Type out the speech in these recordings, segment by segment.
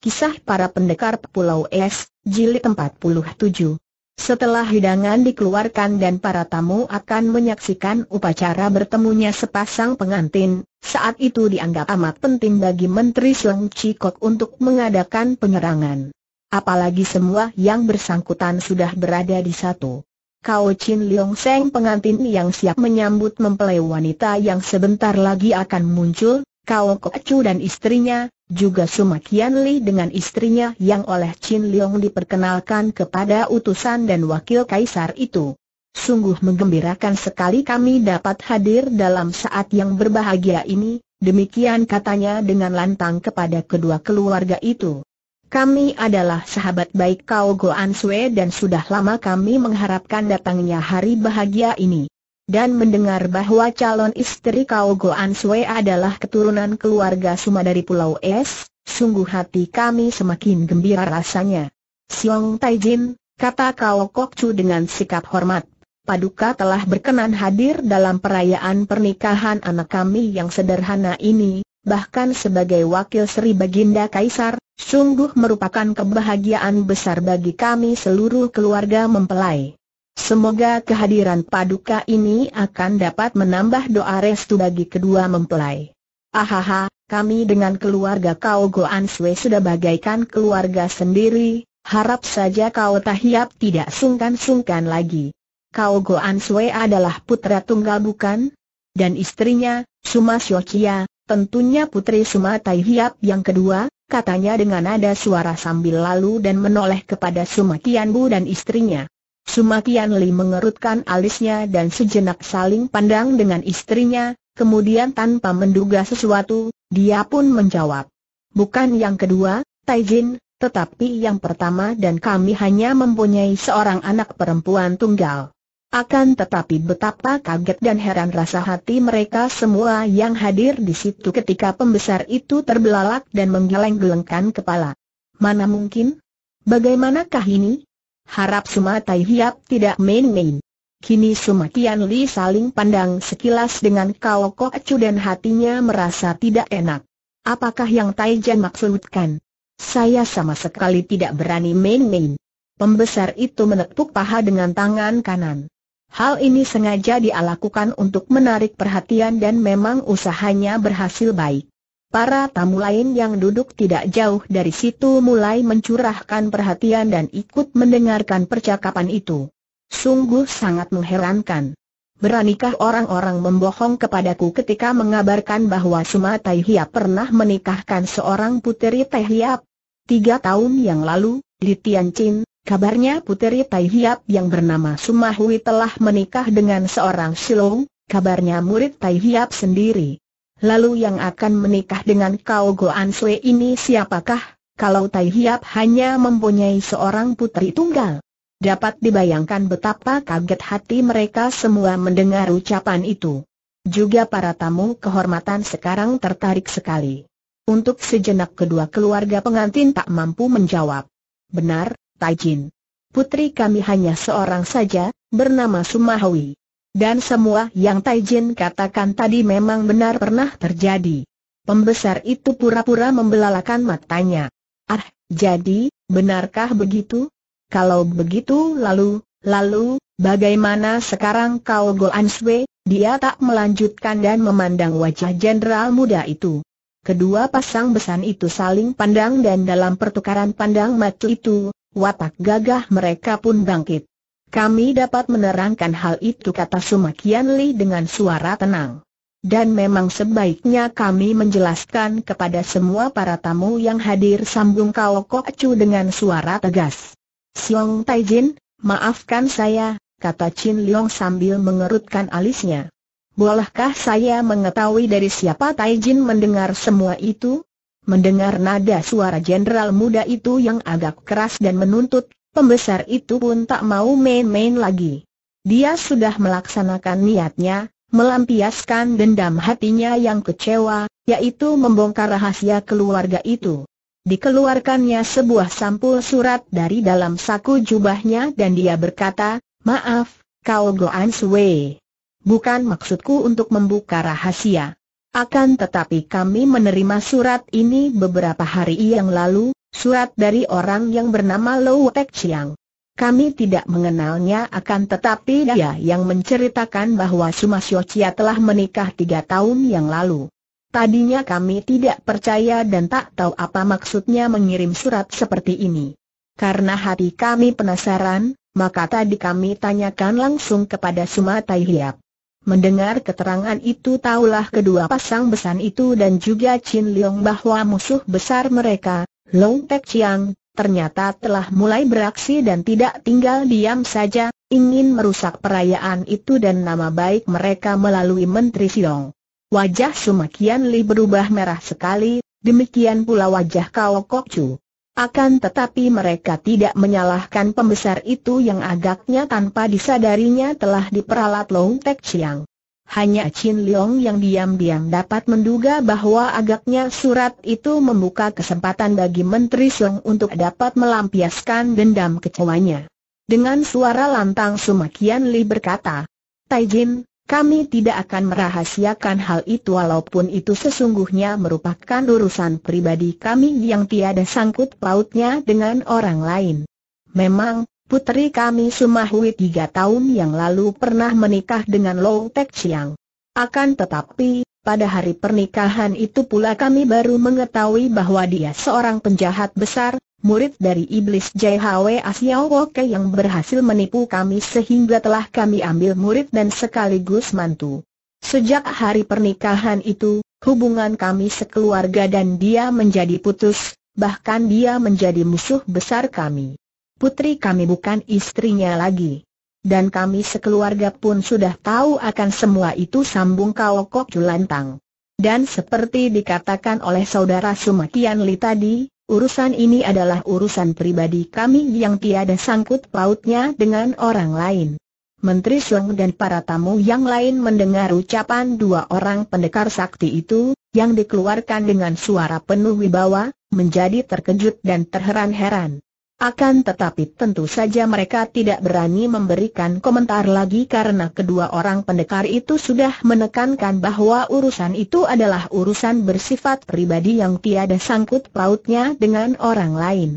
Kisah para pendekar Pulau Es, jilid 47. Setelah hidangan dikeluarkan dan para tamu akan menyaksikan upacara bertemunya sepasang pengantin, saat itu dianggap amat penting bagi Menteri Seng Cikok untuk mengadakan penyerangan. Apalagi semua yang bersangkutan sudah berada di satu. Kau Chin Leong Seng pengantin yang siap menyambut mempelai wanita yang sebentar lagi akan muncul, Kau Kok Chu dan istrinya, juga Suma Kian Li dengan istrinya yang oleh Chin Leong diperkenalkan kepada utusan dan wakil kaisar itu. Sungguh menggembirakan sekali kami dapat hadir dalam saat yang berbahagia ini, demikian katanya dengan lantang kepada kedua keluarga itu. Kami adalah sahabat baik Kau Goan Sue dan sudah lama kami mengharapkan datangnya hari bahagia ini dan mendengar bahwa calon istri Kau Goan Sue adalah keturunan keluarga Suma dari Pulau Es, sungguh hati kami semakin gembira rasanya. Siong Taijin, kata Kau Kok Chu dengan sikap hormat. Paduka telah berkenan hadir dalam perayaan pernikahan anak kami yang sederhana ini, bahkan sebagai wakil Sri Baginda Kaisar, sungguh merupakan kebahagiaan besar bagi kami seluruh keluarga mempelai. Semoga kehadiran paduka ini akan dapat menambah doa restu bagi kedua mempelai. Ahaha, kami dengan keluarga kau Goan Sui sudah bagaikan keluarga sendiri, harap saja kau tahiap tidak sungkan-sungkan lagi. Kau Goan Sui adalah putra tunggal bukan? Dan istrinya, Suma Xiochia, tentunya putri Suma Tai Hiap yang kedua, katanya dengan nada suara sambil lalu dan menoleh kepada Suma Tianbu dan istrinya. Sumakian Li mengerutkan alisnya dan sejenak saling pandang dengan istrinya, kemudian tanpa menduga sesuatu, dia pun menjawab. Bukan yang kedua, Taijin, tetapi yang pertama dan kami hanya mempunyai seorang anak perempuan tunggal. Akan tetapi betapa kaget dan heran rasa hati mereka semua yang hadir di situ ketika pembesar itu terbelalak dan menggeleng-gelengkan kepala. Mana mungkin? Bagaimanakah ini? harap Tai Hiap tidak main-main. Kini Tian Li saling pandang sekilas dengan Kao Kok Acu dan hatinya merasa tidak enak. Apakah yang Taijan maksudkan? Saya sama sekali tidak berani main-main. Pembesar itu menepuk paha dengan tangan kanan. Hal ini sengaja dia untuk menarik perhatian dan memang usahanya berhasil baik. Para tamu lain yang duduk tidak jauh dari situ mulai mencurahkan perhatian dan ikut mendengarkan percakapan itu. Sungguh sangat mengherankan. Beranikah orang-orang membohong kepadaku ketika mengabarkan bahwa Suma Tai pernah menikahkan seorang puteri Taihiap? Tiga tahun yang lalu, di Tianjin, kabarnya puteri Taihiap yang bernama Suma Hui telah menikah dengan seorang Silong, kabarnya murid Taihiap sendiri. Lalu yang akan menikah dengan Kau Goan Sue ini siapakah? Kalau Tai Hiap hanya mempunyai seorang putri tunggal. Dapat dibayangkan betapa kaget hati mereka semua mendengar ucapan itu. Juga para tamu kehormatan sekarang tertarik sekali. Untuk sejenak kedua keluarga pengantin tak mampu menjawab. Benar, Tajin. Putri kami hanya seorang saja, bernama Sumahwi. Dan semua yang Taijin katakan tadi memang benar pernah terjadi. Pembesar itu pura-pura membelalakan matanya. Ah, jadi, benarkah begitu? Kalau begitu lalu, lalu, bagaimana sekarang kau golanswe? Dia tak melanjutkan dan memandang wajah jenderal muda itu. Kedua pasang besan itu saling pandang dan dalam pertukaran pandang mata itu, watak gagah mereka pun bangkit. Kami dapat menerangkan hal itu kata Sumakian Li dengan suara tenang. Dan memang sebaiknya kami menjelaskan kepada semua para tamu yang hadir sambung Kao Kok Chu dengan suara tegas. Siong Taijin, maafkan saya, kata Chin Leong sambil mengerutkan alisnya. Bolehkah saya mengetahui dari siapa Taijin mendengar semua itu? Mendengar nada suara jenderal muda itu yang agak keras dan menuntut, pembesar itu pun tak mau main-main lagi. Dia sudah melaksanakan niatnya, melampiaskan dendam hatinya yang kecewa, yaitu membongkar rahasia keluarga itu. Dikeluarkannya sebuah sampul surat dari dalam saku jubahnya dan dia berkata, Maaf, kau Goan Sui. Bukan maksudku untuk membuka rahasia. Akan tetapi kami menerima surat ini beberapa hari yang lalu, Surat dari orang yang bernama Low Tek Chiang. Kami tidak mengenalnya akan tetapi dia yang menceritakan bahwa Sumasyo Chia telah menikah tiga tahun yang lalu. Tadinya kami tidak percaya dan tak tahu apa maksudnya mengirim surat seperti ini. Karena hati kami penasaran, maka tadi kami tanyakan langsung kepada Tai Hiap. Mendengar keterangan itu taulah kedua pasang besan itu dan juga Chin Leong bahwa musuh besar mereka, Long Pek Chiang, ternyata telah mulai beraksi dan tidak tinggal diam saja, ingin merusak perayaan itu dan nama baik mereka melalui Menteri Siong. Wajah Sumakian Li berubah merah sekali, demikian pula wajah Kao Kok Chu. Akan tetapi mereka tidak menyalahkan pembesar itu yang agaknya tanpa disadarinya telah diperalat Long Tek Chiang. Hanya Chin Leong yang diam-diam dapat menduga bahwa agaknya surat itu membuka kesempatan bagi Menteri Song untuk dapat melampiaskan dendam kecewanya. Dengan suara lantang Sumakian Li berkata, Tai Jin, kami tidak akan merahasiakan hal itu walaupun itu sesungguhnya merupakan urusan pribadi kami yang tiada sangkut pautnya dengan orang lain. Memang, Putri kami Sumahui tiga tahun yang lalu pernah menikah dengan Long Tek Chiang. Akan tetapi, pada hari pernikahan itu pula kami baru mengetahui bahwa dia seorang penjahat besar, murid dari iblis JHW Asia Woke yang berhasil menipu kami sehingga telah kami ambil murid dan sekaligus mantu. Sejak hari pernikahan itu, hubungan kami sekeluarga dan dia menjadi putus, bahkan dia menjadi musuh besar kami putri kami bukan istrinya lagi. Dan kami sekeluarga pun sudah tahu akan semua itu sambung kok Julantang. Dan seperti dikatakan oleh saudara Sumakian Li tadi, urusan ini adalah urusan pribadi kami yang tiada sangkut pautnya dengan orang lain. Menteri Sung dan para tamu yang lain mendengar ucapan dua orang pendekar sakti itu, yang dikeluarkan dengan suara penuh wibawa, menjadi terkejut dan terheran-heran. Akan tetapi tentu saja mereka tidak berani memberikan komentar lagi karena kedua orang pendekar itu sudah menekankan bahwa urusan itu adalah urusan bersifat pribadi yang tiada sangkut pautnya dengan orang lain.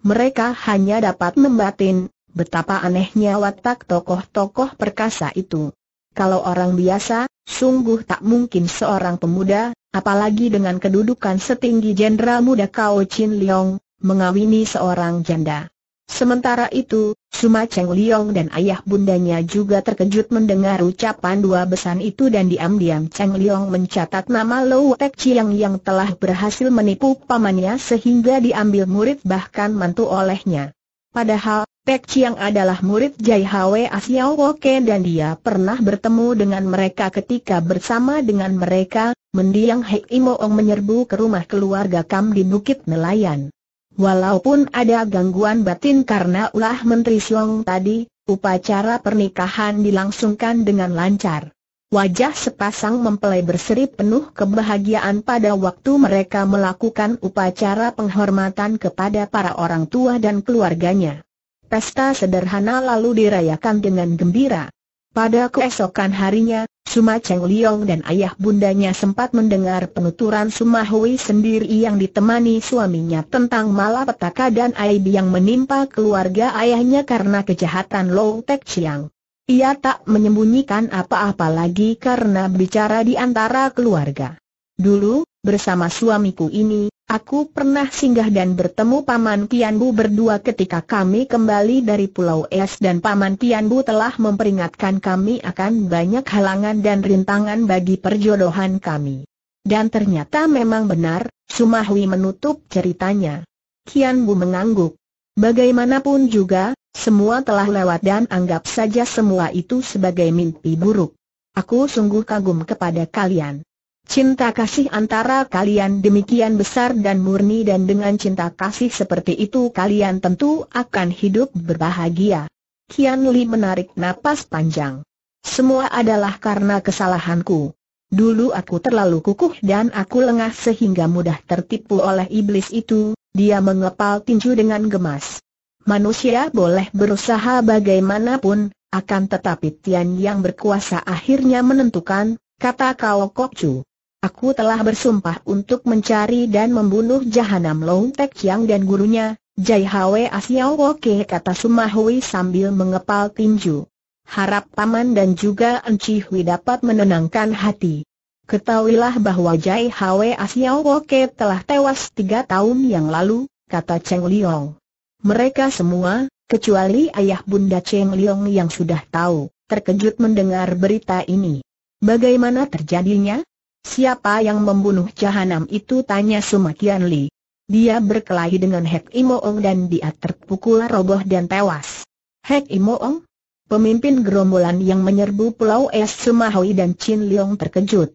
Mereka hanya dapat membatin betapa anehnya watak tokoh-tokoh perkasa itu. Kalau orang biasa, sungguh tak mungkin seorang pemuda, apalagi dengan kedudukan setinggi Jenderal Muda Kao Chin Leong, mengawini seorang janda. Sementara itu, Suma Cheng Liong dan ayah bundanya juga terkejut mendengar ucapan dua besan itu dan diam-diam Cheng Liong mencatat nama Lou Tek Chiang yang telah berhasil menipu pamannya sehingga diambil murid bahkan mantu olehnya. Padahal, Tek Chiang adalah murid Jai Hwe Asiao Woke dan dia pernah bertemu dengan mereka ketika bersama dengan mereka, mendiang Hei Imo Ong menyerbu ke rumah keluarga Kam di Bukit Nelayan. Walaupun ada gangguan batin karena ulah Menteri Siong tadi, upacara pernikahan dilangsungkan dengan lancar. Wajah sepasang mempelai berseri penuh kebahagiaan pada waktu mereka melakukan upacara penghormatan kepada para orang tua dan keluarganya. Pesta sederhana lalu dirayakan dengan gembira. Pada keesokan harinya, Suma Cheng Liong dan ayah bundanya sempat mendengar penuturan Suma Hui sendiri yang ditemani suaminya tentang malapetaka dan aib yang menimpa keluarga ayahnya karena kejahatan Low Tek Chiang. Ia tak menyembunyikan apa-apa lagi karena bicara di antara keluarga. Dulu, Bersama suamiku ini, aku pernah singgah dan bertemu Paman Tianbu berdua ketika kami kembali dari Pulau Es dan Paman Tianbu telah memperingatkan kami akan banyak halangan dan rintangan bagi perjodohan kami. Dan ternyata memang benar, Sumahwi menutup ceritanya. Kianbu mengangguk. Bagaimanapun juga, semua telah lewat dan anggap saja semua itu sebagai mimpi buruk. Aku sungguh kagum kepada kalian. Cinta kasih antara kalian demikian besar dan murni dan dengan cinta kasih seperti itu kalian tentu akan hidup berbahagia. Kian Li menarik napas panjang. Semua adalah karena kesalahanku. Dulu aku terlalu kukuh dan aku lengah sehingga mudah tertipu oleh iblis itu, dia mengepal tinju dengan gemas. Manusia boleh berusaha bagaimanapun, akan tetapi Tian yang berkuasa akhirnya menentukan, kata Kao Chu. Aku telah bersumpah untuk mencari dan membunuh Jahanam Long Tek Chiang dan gurunya, Jai Hwe Asiao Woke kata Sumahui sambil mengepal tinju. Harap Paman dan juga Enci Hui dapat menenangkan hati. Ketahuilah bahwa Jai Hwe Asiao Woke telah tewas tiga tahun yang lalu, kata Cheng Liong. Mereka semua, kecuali ayah bunda Cheng Liong yang sudah tahu, terkejut mendengar berita ini. Bagaimana terjadinya? Siapa yang membunuh jahanam itu tanya Sumakian Li. Dia berkelahi dengan Hek Imoong dan dia terpukul roboh dan tewas. Hek Imoong? Pemimpin gerombolan yang menyerbu Pulau Es Sumahui dan Chin Leong terkejut.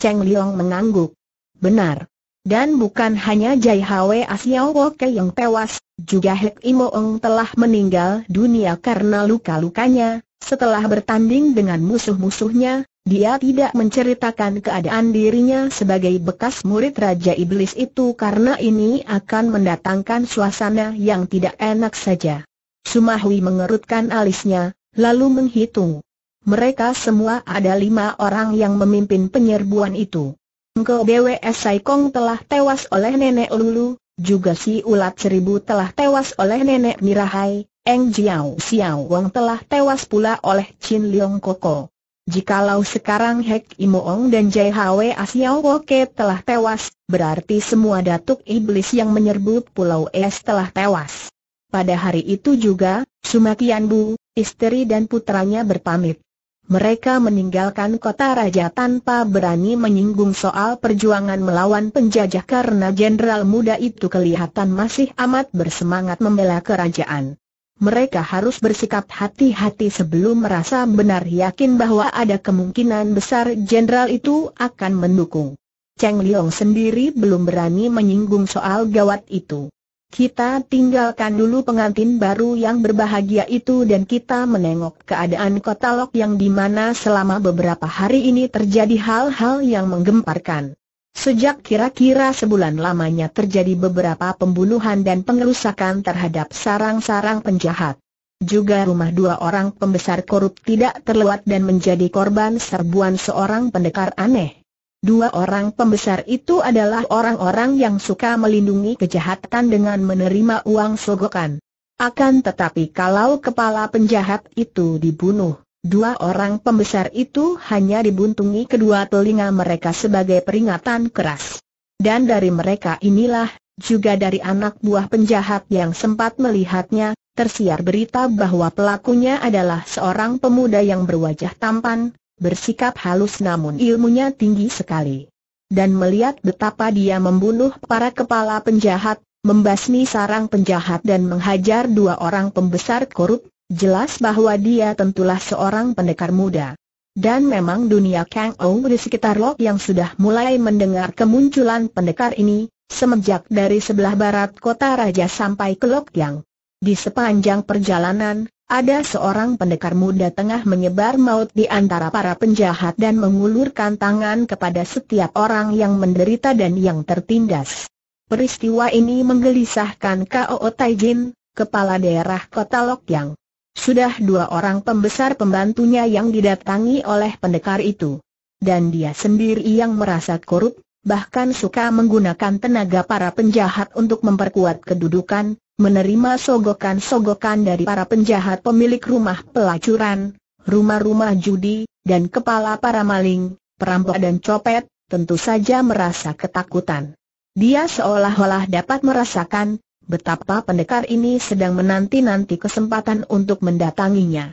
Cheng Leong mengangguk. Benar. Dan bukan hanya Jai Hwe Asiao Woke yang tewas, juga Hek Imoong telah meninggal dunia karena luka-lukanya, setelah bertanding dengan musuh-musuhnya, dia tidak menceritakan keadaan dirinya sebagai bekas murid Raja Iblis itu karena ini akan mendatangkan suasana yang tidak enak saja. Sumahwi mengerutkan alisnya, lalu menghitung. Mereka semua ada lima orang yang memimpin penyerbuan itu. Engkau BWS Saikong telah tewas oleh nenek Lulu, juga si ulat seribu telah tewas oleh nenek Mirahai, Eng Jiao Xiao Wang telah tewas pula oleh Chin Leong Koko. Jikalau sekarang Hek Imoong dan Jai Hwe Asiao Woke telah tewas, berarti semua datuk iblis yang menyerbu Pulau Es telah tewas. Pada hari itu juga, Sumakian Bu, istri dan putranya berpamit. Mereka meninggalkan kota raja tanpa berani menyinggung soal perjuangan melawan penjajah karena jenderal muda itu kelihatan masih amat bersemangat membela kerajaan mereka harus bersikap hati-hati sebelum merasa benar yakin bahwa ada kemungkinan besar jenderal itu akan mendukung. Cheng Liong sendiri belum berani menyinggung soal gawat itu. Kita tinggalkan dulu pengantin baru yang berbahagia itu dan kita menengok keadaan kota Lok yang dimana selama beberapa hari ini terjadi hal-hal yang menggemparkan. Sejak kira-kira sebulan lamanya terjadi beberapa pembunuhan dan pengerusakan terhadap sarang-sarang penjahat. Juga rumah dua orang pembesar korup tidak terlewat dan menjadi korban serbuan seorang pendekar aneh. Dua orang pembesar itu adalah orang-orang yang suka melindungi kejahatan dengan menerima uang sogokan. Akan tetapi kalau kepala penjahat itu dibunuh, Dua orang pembesar itu hanya dibuntungi kedua telinga mereka sebagai peringatan keras. Dan dari mereka inilah, juga dari anak buah penjahat yang sempat melihatnya, tersiar berita bahwa pelakunya adalah seorang pemuda yang berwajah tampan, bersikap halus namun ilmunya tinggi sekali. Dan melihat betapa dia membunuh para kepala penjahat, membasmi sarang penjahat dan menghajar dua orang pembesar korup, Jelas bahwa dia tentulah seorang pendekar muda. Dan memang dunia Kang Ou di sekitar Lok yang sudah mulai mendengar kemunculan pendekar ini, semenjak dari sebelah barat kota raja sampai ke Lok Yang. Di sepanjang perjalanan, ada seorang pendekar muda tengah menyebar maut di antara para penjahat dan mengulurkan tangan kepada setiap orang yang menderita dan yang tertindas. Peristiwa ini menggelisahkan K.O. Taijin, kepala daerah kota Lok yang. Sudah dua orang pembesar pembantunya yang didatangi oleh pendekar itu. Dan dia sendiri yang merasa korup, bahkan suka menggunakan tenaga para penjahat untuk memperkuat kedudukan, menerima sogokan-sogokan dari para penjahat pemilik rumah pelacuran, rumah-rumah judi, dan kepala para maling, perampok dan copet, tentu saja merasa ketakutan. Dia seolah-olah dapat merasakan betapa pendekar ini sedang menanti-nanti kesempatan untuk mendatanginya.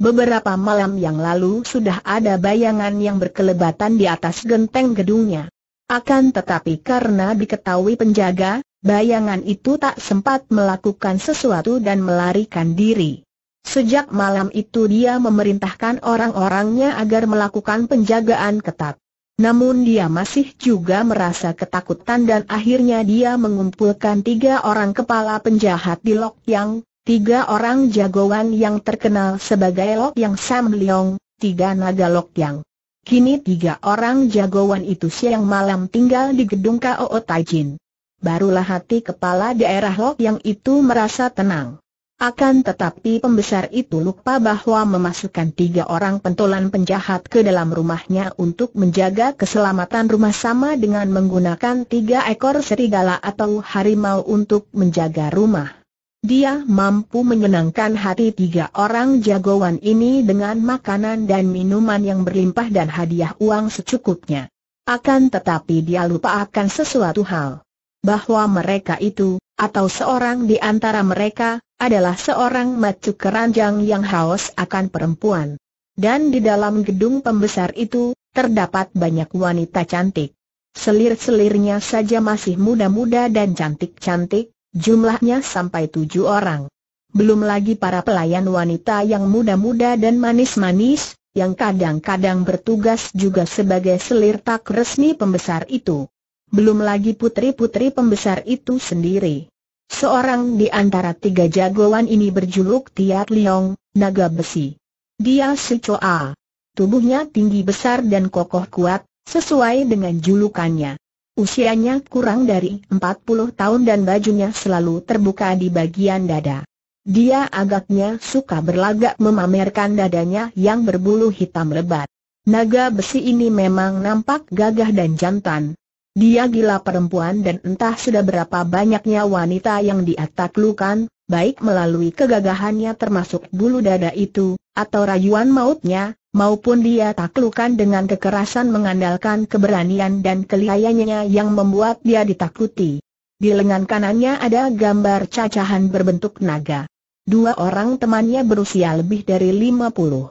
Beberapa malam yang lalu sudah ada bayangan yang berkelebatan di atas genteng gedungnya. Akan tetapi karena diketahui penjaga, bayangan itu tak sempat melakukan sesuatu dan melarikan diri. Sejak malam itu dia memerintahkan orang-orangnya agar melakukan penjagaan ketat. Namun dia masih juga merasa ketakutan dan akhirnya dia mengumpulkan tiga orang kepala penjahat di Lok Yang, tiga orang jagoan yang terkenal sebagai Lok Yang Sam Leong, tiga naga Lok Yang. Kini tiga orang jagoan itu siang malam tinggal di gedung KOO Taijin. Barulah hati kepala daerah Lok yang itu merasa tenang. Akan tetapi pembesar itu lupa bahwa memasukkan tiga orang pentolan penjahat ke dalam rumahnya untuk menjaga keselamatan rumah sama dengan menggunakan tiga ekor serigala atau harimau untuk menjaga rumah. Dia mampu menyenangkan hati tiga orang jagoan ini dengan makanan dan minuman yang berlimpah dan hadiah uang secukupnya. Akan tetapi dia lupa akan sesuatu hal. Bahwa mereka itu, atau seorang di antara mereka, adalah seorang macu keranjang yang haus akan perempuan. Dan di dalam gedung pembesar itu, terdapat banyak wanita cantik. Selir-selirnya saja masih muda-muda dan cantik-cantik, jumlahnya sampai tujuh orang. Belum lagi para pelayan wanita yang muda-muda dan manis-manis, yang kadang-kadang bertugas juga sebagai selir tak resmi pembesar itu. Belum lagi putri-putri pembesar itu sendiri. Seorang di antara tiga jagoan ini berjuluk Tiat Liong, naga besi. Dia Sucoa. Tubuhnya tinggi besar dan kokoh kuat, sesuai dengan julukannya. Usianya kurang dari 40 tahun dan bajunya selalu terbuka di bagian dada. Dia agaknya suka berlagak memamerkan dadanya yang berbulu hitam lebat. Naga besi ini memang nampak gagah dan jantan. Dia gila perempuan dan entah sudah berapa banyaknya wanita yang dia taklukan, baik melalui kegagahannya termasuk bulu dada itu, atau rayuan mautnya, maupun dia taklukan dengan kekerasan mengandalkan keberanian dan kelihayanya yang membuat dia ditakuti. Di lengan kanannya ada gambar cacahan berbentuk naga. Dua orang temannya berusia lebih dari lima puluh,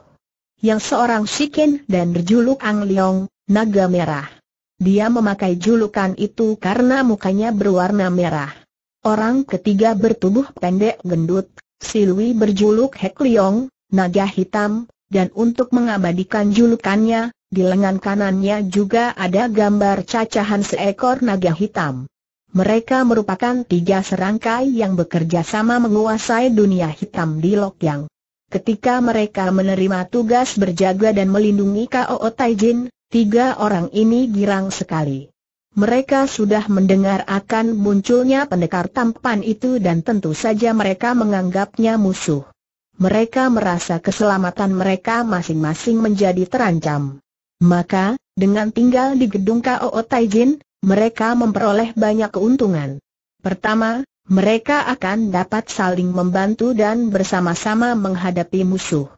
Yang seorang Shiken dan berjuluk Ang Leong, naga merah. Dia memakai julukan itu karena mukanya berwarna merah. Orang ketiga bertubuh pendek gendut, si berjuluk Hek Leong, naga hitam, dan untuk mengabadikan julukannya, di lengan kanannya juga ada gambar cacahan seekor naga hitam. Mereka merupakan tiga serangkai yang bekerja sama menguasai dunia hitam di Lokyang. Ketika mereka menerima tugas berjaga dan melindungi Kao Taijin, Tiga orang ini girang sekali. Mereka sudah mendengar akan munculnya pendekar tampan itu dan tentu saja mereka menganggapnya musuh. Mereka merasa keselamatan mereka masing-masing menjadi terancam. Maka, dengan tinggal di gedung KOO Taijin, mereka memperoleh banyak keuntungan. Pertama, mereka akan dapat saling membantu dan bersama-sama menghadapi musuh.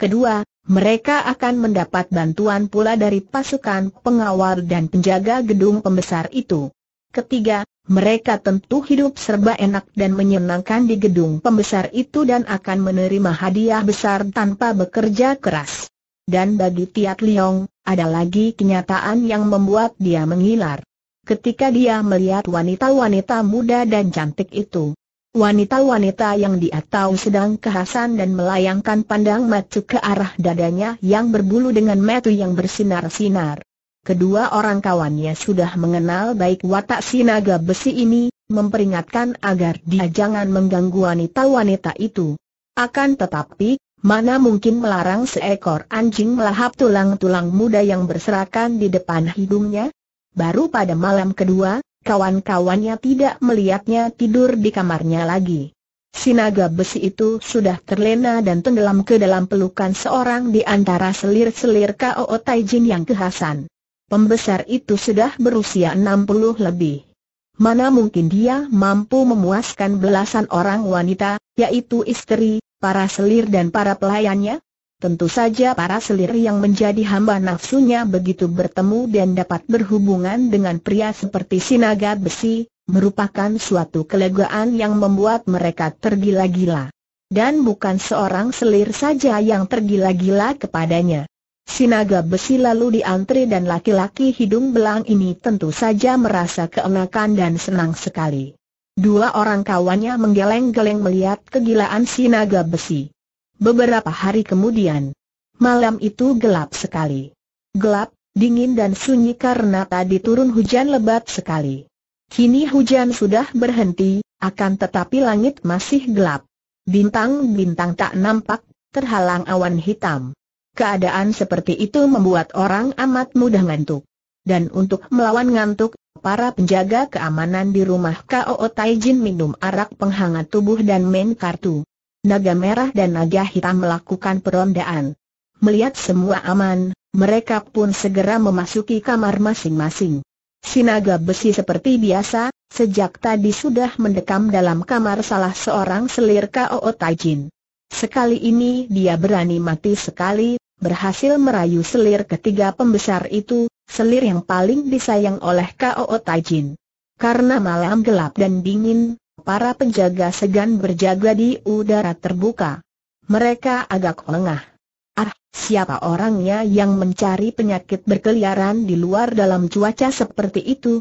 Kedua, mereka akan mendapat bantuan pula dari pasukan pengawal dan penjaga gedung pembesar itu. Ketiga, mereka tentu hidup serba enak dan menyenangkan di gedung pembesar itu dan akan menerima hadiah besar tanpa bekerja keras. Dan bagi Tiat Liong, ada lagi kenyataan yang membuat dia mengilar. Ketika dia melihat wanita-wanita muda dan cantik itu, Wanita-wanita yang dia tahu sedang kehasan dan melayangkan pandang macu ke arah dadanya yang berbulu dengan metu yang bersinar-sinar. Kedua orang kawannya sudah mengenal baik watak sinaga besi ini, memperingatkan agar dia jangan mengganggu wanita-wanita itu. Akan tetapi, mana mungkin melarang seekor anjing melahap tulang-tulang muda yang berserakan di depan hidungnya? Baru pada malam kedua, Kawan-kawannya tidak melihatnya tidur di kamarnya lagi. Sinaga besi itu sudah terlena dan tenggelam ke dalam pelukan seorang di antara selir-selir K.O.O. Taijin yang kehasan. Pembesar itu sudah berusia 60 lebih. Mana mungkin dia mampu memuaskan belasan orang wanita, yaitu istri, para selir dan para pelayannya? Tentu saja para selir yang menjadi hamba nafsunya begitu bertemu dan dapat berhubungan dengan pria seperti sinaga besi, merupakan suatu kelegaan yang membuat mereka tergila-gila. Dan bukan seorang selir saja yang tergila-gila kepadanya. Sinaga besi lalu diantri dan laki-laki hidung belang ini tentu saja merasa keenakan dan senang sekali. Dua orang kawannya menggeleng-geleng melihat kegilaan sinaga besi. Beberapa hari kemudian, malam itu gelap sekali. Gelap, dingin dan sunyi karena tadi turun hujan lebat sekali. Kini hujan sudah berhenti, akan tetapi langit masih gelap. Bintang-bintang tak nampak, terhalang awan hitam. Keadaan seperti itu membuat orang amat mudah ngantuk. Dan untuk melawan ngantuk, para penjaga keamanan di rumah K.O. Taijin minum arak penghangat tubuh dan main kartu naga merah dan naga hitam melakukan perondaan. Melihat semua aman, mereka pun segera memasuki kamar masing-masing. Si naga besi seperti biasa, sejak tadi sudah mendekam dalam kamar salah seorang selir K.O.O. Taijin. Sekali ini dia berani mati sekali, berhasil merayu selir ketiga pembesar itu, selir yang paling disayang oleh K.O.O. Taijin. Karena malam gelap dan dingin, para penjaga segan berjaga di udara terbuka. Mereka agak lengah. Ah, siapa orangnya yang mencari penyakit berkeliaran di luar dalam cuaca seperti itu?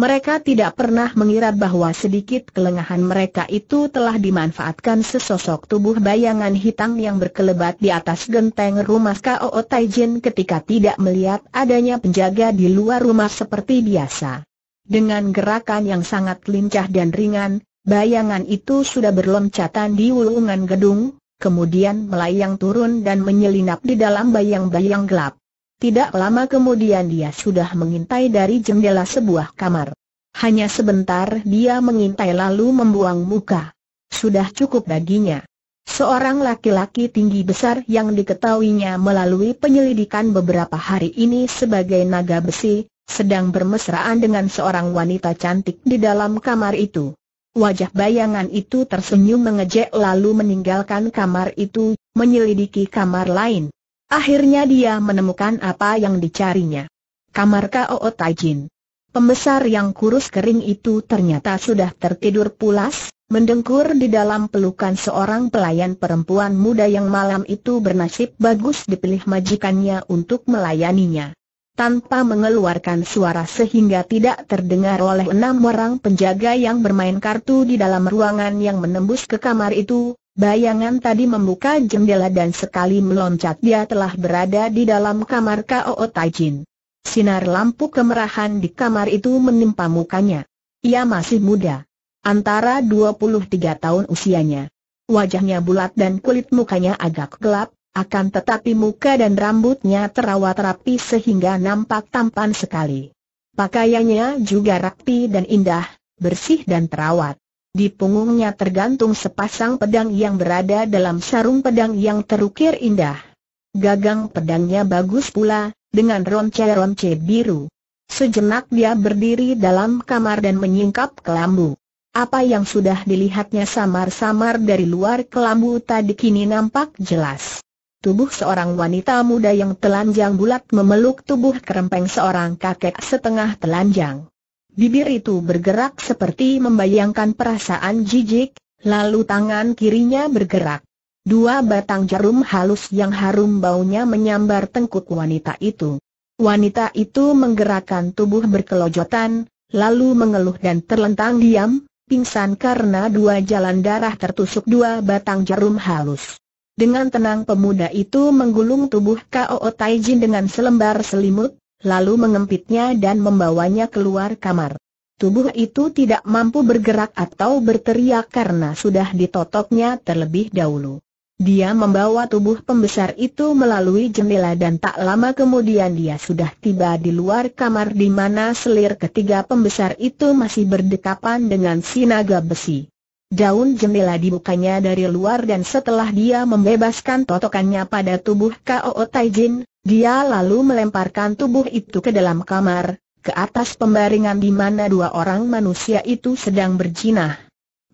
Mereka tidak pernah mengira bahwa sedikit kelengahan mereka itu telah dimanfaatkan sesosok tubuh bayangan hitam yang berkelebat di atas genteng rumah K.O.O. Taijin ketika tidak melihat adanya penjaga di luar rumah seperti biasa. Dengan gerakan yang sangat lincah dan ringan, Bayangan itu sudah berloncatan di wulungan gedung, kemudian melayang turun dan menyelinap di dalam bayang-bayang gelap. Tidak lama kemudian dia sudah mengintai dari jendela sebuah kamar. Hanya sebentar dia mengintai lalu membuang muka. Sudah cukup baginya. Seorang laki-laki tinggi besar yang diketahuinya melalui penyelidikan beberapa hari ini sebagai naga besi, sedang bermesraan dengan seorang wanita cantik di dalam kamar itu. Wajah bayangan itu tersenyum mengejek lalu meninggalkan kamar itu, menyelidiki kamar lain. Akhirnya dia menemukan apa yang dicarinya. Kamar Kao Tajin. Pembesar yang kurus kering itu ternyata sudah tertidur pulas, mendengkur di dalam pelukan seorang pelayan perempuan muda yang malam itu bernasib bagus dipilih majikannya untuk melayaninya tanpa mengeluarkan suara sehingga tidak terdengar oleh enam orang penjaga yang bermain kartu di dalam ruangan yang menembus ke kamar itu, bayangan tadi membuka jendela dan sekali meloncat dia telah berada di dalam kamar Kao Taijin. Sinar lampu kemerahan di kamar itu menimpa mukanya. Ia masih muda. Antara 23 tahun usianya. Wajahnya bulat dan kulit mukanya agak gelap, akan tetapi muka dan rambutnya terawat rapi sehingga nampak tampan sekali. Pakaiannya juga rapi dan indah, bersih dan terawat. Di punggungnya tergantung sepasang pedang yang berada dalam sarung pedang yang terukir indah. Gagang pedangnya bagus pula, dengan ronce-ronce biru. Sejenak dia berdiri dalam kamar dan menyingkap kelambu. Apa yang sudah dilihatnya samar-samar dari luar kelambu tadi kini nampak jelas. Tubuh seorang wanita muda yang telanjang bulat memeluk tubuh kerempeng seorang kakek setengah telanjang. Bibir itu bergerak seperti membayangkan perasaan jijik, lalu tangan kirinya bergerak. Dua batang jarum halus yang harum baunya menyambar tengkuk wanita itu. Wanita itu menggerakkan tubuh berkelojotan, lalu mengeluh dan terlentang diam, pingsan karena dua jalan darah tertusuk dua batang jarum halus. Dengan tenang pemuda itu menggulung tubuh K.O.O. Taijin dengan selembar selimut, lalu mengempitnya dan membawanya keluar kamar. Tubuh itu tidak mampu bergerak atau berteriak karena sudah ditotoknya terlebih dahulu. Dia membawa tubuh pembesar itu melalui jendela dan tak lama kemudian dia sudah tiba di luar kamar di mana selir ketiga pembesar itu masih berdekapan dengan sinaga besi. Daun jendela dibukanya dari luar dan setelah dia membebaskan totokannya pada tubuh K.O.O. Taijin, dia lalu melemparkan tubuh itu ke dalam kamar, ke atas pembaringan di mana dua orang manusia itu sedang berjinah.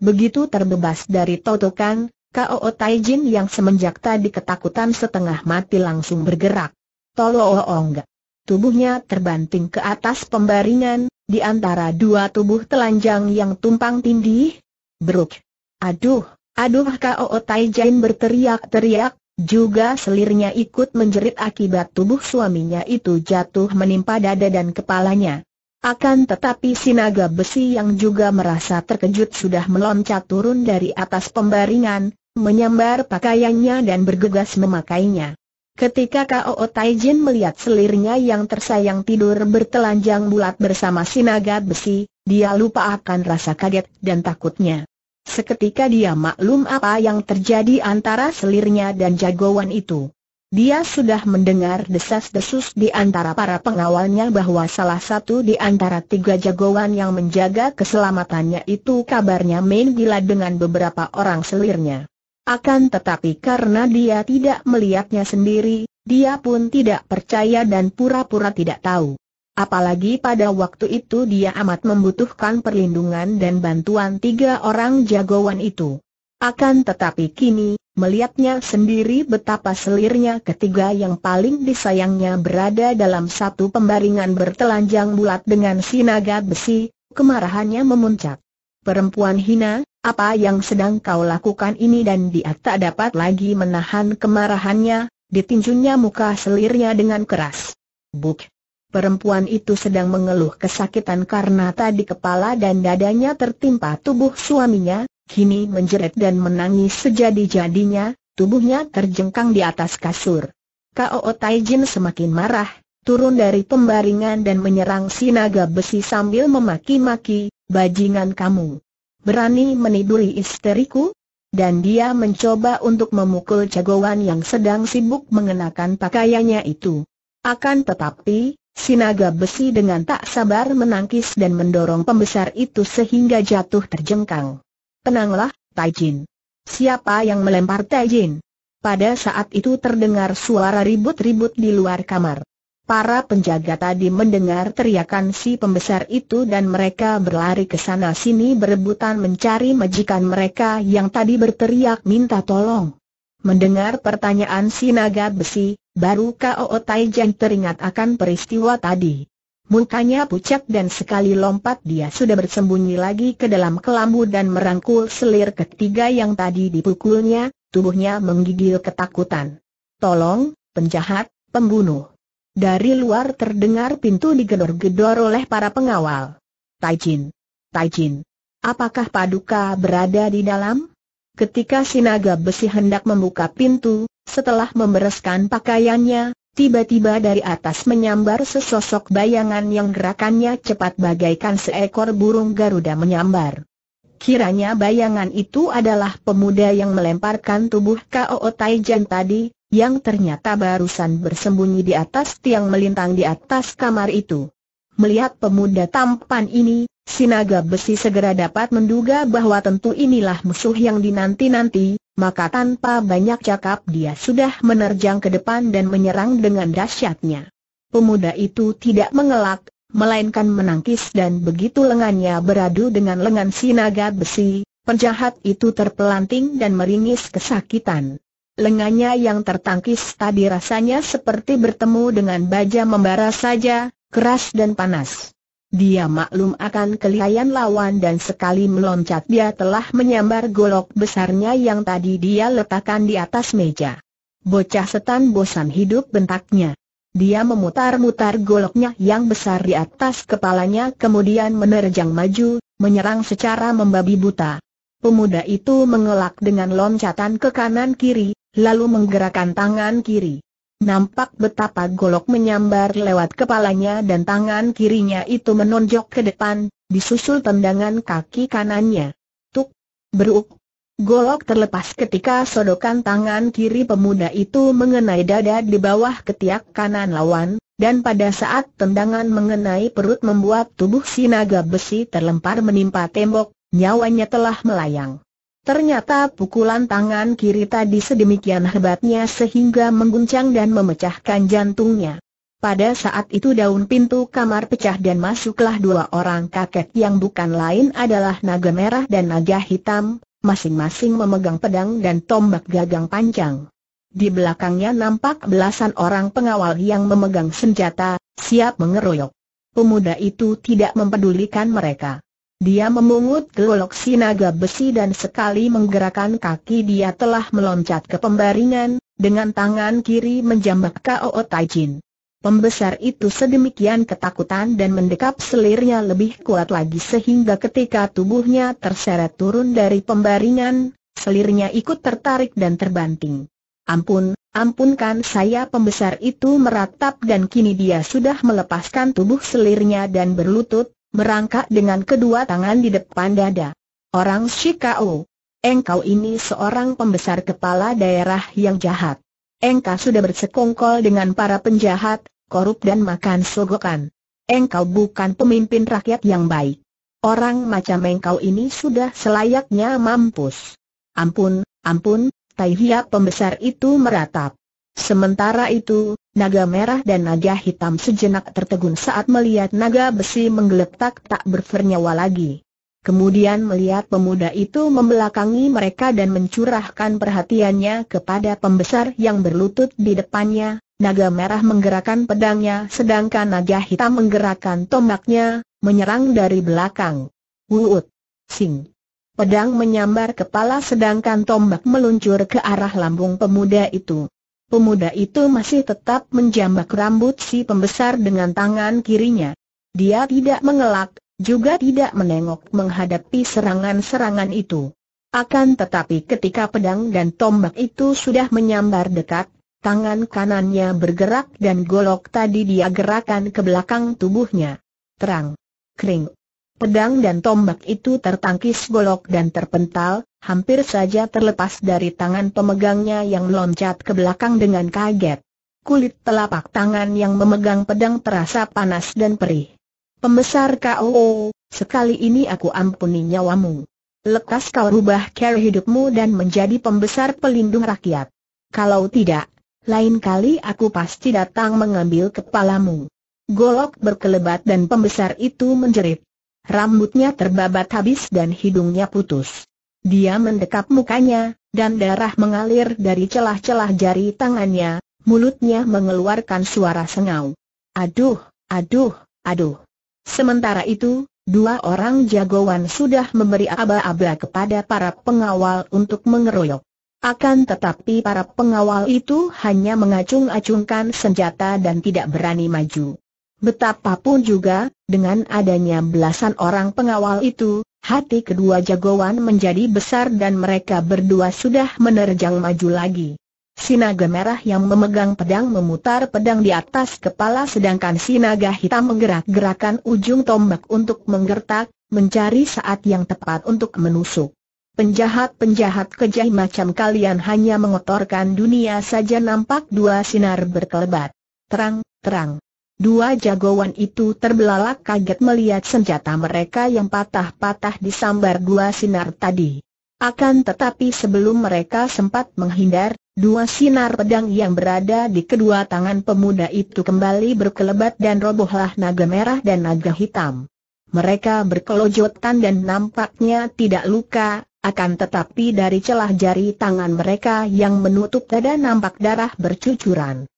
Begitu terbebas dari totokan, K.O.O. Taijin yang semenjak tadi ketakutan setengah mati langsung bergerak. Tolooong. Tubuhnya terbanting ke atas pembaringan, di antara dua tubuh telanjang yang tumpang tindih, Bruk. Aduh, aduh K.O. Taijan berteriak-teriak, juga selirnya ikut menjerit akibat tubuh suaminya itu jatuh menimpa dada dan kepalanya. Akan tetapi sinaga besi yang juga merasa terkejut sudah meloncat turun dari atas pembaringan, menyambar pakaiannya dan bergegas memakainya. Ketika Kao Taijin melihat selirnya yang tersayang tidur bertelanjang bulat bersama sinagat besi, dia lupa akan rasa kaget dan takutnya. Seketika dia maklum apa yang terjadi antara selirnya dan jagoan itu. Dia sudah mendengar desas-desus di antara para pengawalnya bahwa salah satu di antara tiga jagoan yang menjaga keselamatannya itu kabarnya main gila dengan beberapa orang selirnya. Akan tetapi karena dia tidak melihatnya sendiri, dia pun tidak percaya dan pura-pura tidak tahu. Apalagi pada waktu itu dia amat membutuhkan perlindungan dan bantuan tiga orang jagoan itu. Akan tetapi kini, melihatnya sendiri betapa selirnya ketiga yang paling disayangnya berada dalam satu pembaringan bertelanjang bulat dengan sinaga besi, kemarahannya memuncak. Perempuan hina, apa yang sedang kau lakukan ini dan dia tak dapat lagi menahan kemarahannya, ditinjunya muka selirnya dengan keras. Buk! Perempuan itu sedang mengeluh kesakitan karena tadi kepala dan dadanya tertimpa tubuh suaminya, kini menjerit dan menangis sejadi-jadinya, tubuhnya terjengkang di atas kasur. Kao Jin semakin marah, turun dari pembaringan dan menyerang si naga besi sambil memaki-maki, bajingan kamu. Berani meniduri isteriku? Dan dia mencoba untuk memukul jagoan yang sedang sibuk mengenakan pakaiannya itu. Akan tetapi, si naga besi dengan tak sabar menangkis dan mendorong pembesar itu sehingga jatuh terjengkang. Tenanglah, Taijin. Siapa yang melempar Taijin? Pada saat itu terdengar suara ribut-ribut di luar kamar. Para penjaga tadi mendengar teriakan si pembesar itu dan mereka berlari ke sana sini berebutan mencari majikan mereka yang tadi berteriak minta tolong. Mendengar pertanyaan si naga besi, baru K.O.O. Taijan teringat akan peristiwa tadi. Mukanya pucat dan sekali lompat dia sudah bersembunyi lagi ke dalam kelambu dan merangkul selir ketiga yang tadi dipukulnya, tubuhnya menggigil ketakutan. Tolong, penjahat, pembunuh. Dari luar terdengar pintu digedor-gedor oleh para pengawal. Taijin! Taijin! Apakah Paduka berada di dalam? Ketika Sinaga besi hendak membuka pintu, setelah membereskan pakaiannya, tiba-tiba dari atas menyambar sesosok bayangan yang gerakannya cepat bagaikan seekor burung Garuda menyambar. Kiranya bayangan itu adalah pemuda yang melemparkan tubuh K.O.O. Taijin tadi, yang ternyata barusan bersembunyi di atas tiang melintang di atas kamar itu. Melihat pemuda tampan ini, Sinaga besi segera dapat menduga bahwa tentu inilah musuh yang dinanti-nanti, maka tanpa banyak cakap dia sudah menerjang ke depan dan menyerang dengan dahsyatnya. Pemuda itu tidak mengelak, melainkan menangkis dan begitu lengannya beradu dengan lengan sinaga besi, penjahat itu terpelanting dan meringis kesakitan lengannya yang tertangkis tadi rasanya seperti bertemu dengan baja membara saja, keras dan panas. Dia maklum akan kelihayan lawan dan sekali meloncat dia telah menyambar golok besarnya yang tadi dia letakkan di atas meja. Bocah setan bosan hidup bentaknya. Dia memutar-mutar goloknya yang besar di atas kepalanya kemudian menerjang maju, menyerang secara membabi buta. Pemuda itu mengelak dengan loncatan ke kanan kiri, lalu menggerakkan tangan kiri. Nampak betapa golok menyambar lewat kepalanya dan tangan kirinya itu menonjok ke depan, disusul tendangan kaki kanannya. Tuk, beruk. Golok terlepas ketika sodokan tangan kiri pemuda itu mengenai dada di bawah ketiak kanan lawan, dan pada saat tendangan mengenai perut membuat tubuh si naga besi terlempar menimpa tembok, nyawanya telah melayang. Ternyata pukulan tangan kiri tadi sedemikian hebatnya sehingga mengguncang dan memecahkan jantungnya. Pada saat itu daun pintu kamar pecah dan masuklah dua orang kakek yang bukan lain adalah naga merah dan naga hitam, masing-masing memegang pedang dan tombak gagang panjang. Di belakangnya nampak belasan orang pengawal yang memegang senjata, siap mengeroyok. Pemuda itu tidak mempedulikan mereka. Dia memungut golok sinaga besi dan sekali menggerakkan kaki dia telah meloncat ke pembaringan, dengan tangan kiri menjambak K.O. Taijin. Pembesar itu sedemikian ketakutan dan mendekap selirnya lebih kuat lagi sehingga ketika tubuhnya terseret turun dari pembaringan, selirnya ikut tertarik dan terbanting. Ampun, ampunkan saya pembesar itu meratap dan kini dia sudah melepaskan tubuh selirnya dan berlutut, merangkak dengan kedua tangan di depan dada. Orang Shikao, engkau ini seorang pembesar kepala daerah yang jahat. Engkau sudah bersekongkol dengan para penjahat, korup dan makan sogokan. Engkau bukan pemimpin rakyat yang baik. Orang macam engkau ini sudah selayaknya mampus. Ampun, ampun, Tai pembesar itu meratap. Sementara itu, naga merah dan naga hitam sejenak tertegun saat melihat naga besi menggeletak tak bernyawa lagi. Kemudian melihat pemuda itu membelakangi mereka dan mencurahkan perhatiannya kepada pembesar yang berlutut di depannya, naga merah menggerakkan pedangnya sedangkan naga hitam menggerakkan tombaknya, menyerang dari belakang. Wuut! Sing! Pedang menyambar kepala sedangkan tombak meluncur ke arah lambung pemuda itu pemuda itu masih tetap menjambak rambut si pembesar dengan tangan kirinya. Dia tidak mengelak, juga tidak menengok menghadapi serangan-serangan itu. Akan tetapi ketika pedang dan tombak itu sudah menyambar dekat, tangan kanannya bergerak dan golok tadi dia gerakan ke belakang tubuhnya. Terang, kering, pedang dan tombak itu tertangkis golok dan terpental, hampir saja terlepas dari tangan pemegangnya yang loncat ke belakang dengan kaget. Kulit telapak tangan yang memegang pedang terasa panas dan perih. Pembesar KOO, sekali ini aku ampuni nyawamu. Lekas kau rubah cara hidupmu dan menjadi pembesar pelindung rakyat. Kalau tidak, lain kali aku pasti datang mengambil kepalamu. Golok berkelebat dan pembesar itu menjerit. Rambutnya terbabat habis dan hidungnya putus. Dia mendekap mukanya, dan darah mengalir dari celah-celah jari tangannya, mulutnya mengeluarkan suara sengau. Aduh, aduh, aduh. Sementara itu, dua orang jagoan sudah memberi aba-aba kepada para pengawal untuk mengeroyok. Akan tetapi para pengawal itu hanya mengacung-acungkan senjata dan tidak berani maju. Betapapun juga, dengan adanya belasan orang pengawal itu, Hati kedua jagoan menjadi besar dan mereka berdua sudah menerjang maju lagi. Sinaga merah yang memegang pedang memutar pedang di atas kepala sedangkan sinaga hitam menggerak-gerakan ujung tombak untuk menggertak, mencari saat yang tepat untuk menusuk. Penjahat-penjahat kejai macam kalian hanya mengotorkan dunia saja nampak dua sinar berkelebat. Terang, terang. Dua jagoan itu terbelalak kaget melihat senjata mereka yang patah-patah disambar dua sinar tadi. Akan tetapi sebelum mereka sempat menghindar, dua sinar pedang yang berada di kedua tangan pemuda itu kembali berkelebat dan robohlah naga merah dan naga hitam. Mereka berkelojotan dan nampaknya tidak luka, akan tetapi dari celah jari tangan mereka yang menutup dada nampak darah bercucuran.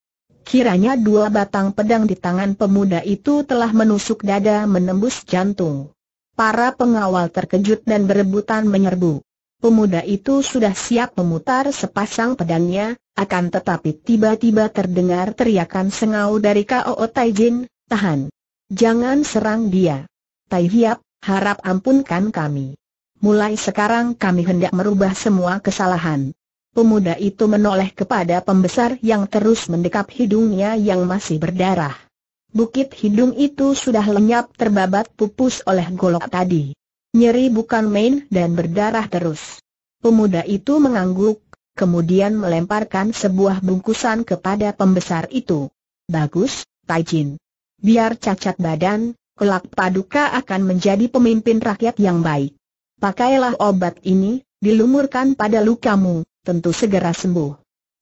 Kiranya dua batang pedang di tangan pemuda itu telah menusuk dada menembus jantung. Para pengawal terkejut dan berebutan menyerbu. Pemuda itu sudah siap memutar sepasang pedangnya, akan tetapi tiba-tiba terdengar teriakan sengau dari K.O.O. Taijin, tahan. Jangan serang dia. Tai Hiap, harap ampunkan kami. Mulai sekarang kami hendak merubah semua kesalahan pemuda itu menoleh kepada pembesar yang terus mendekap hidungnya yang masih berdarah. Bukit hidung itu sudah lenyap terbabat pupus oleh golok tadi. Nyeri bukan main dan berdarah terus. Pemuda itu mengangguk, kemudian melemparkan sebuah bungkusan kepada pembesar itu. Bagus, Taijin. Biar cacat badan, kelak Paduka akan menjadi pemimpin rakyat yang baik. Pakailah obat ini, dilumurkan pada lukamu, tentu segera sembuh.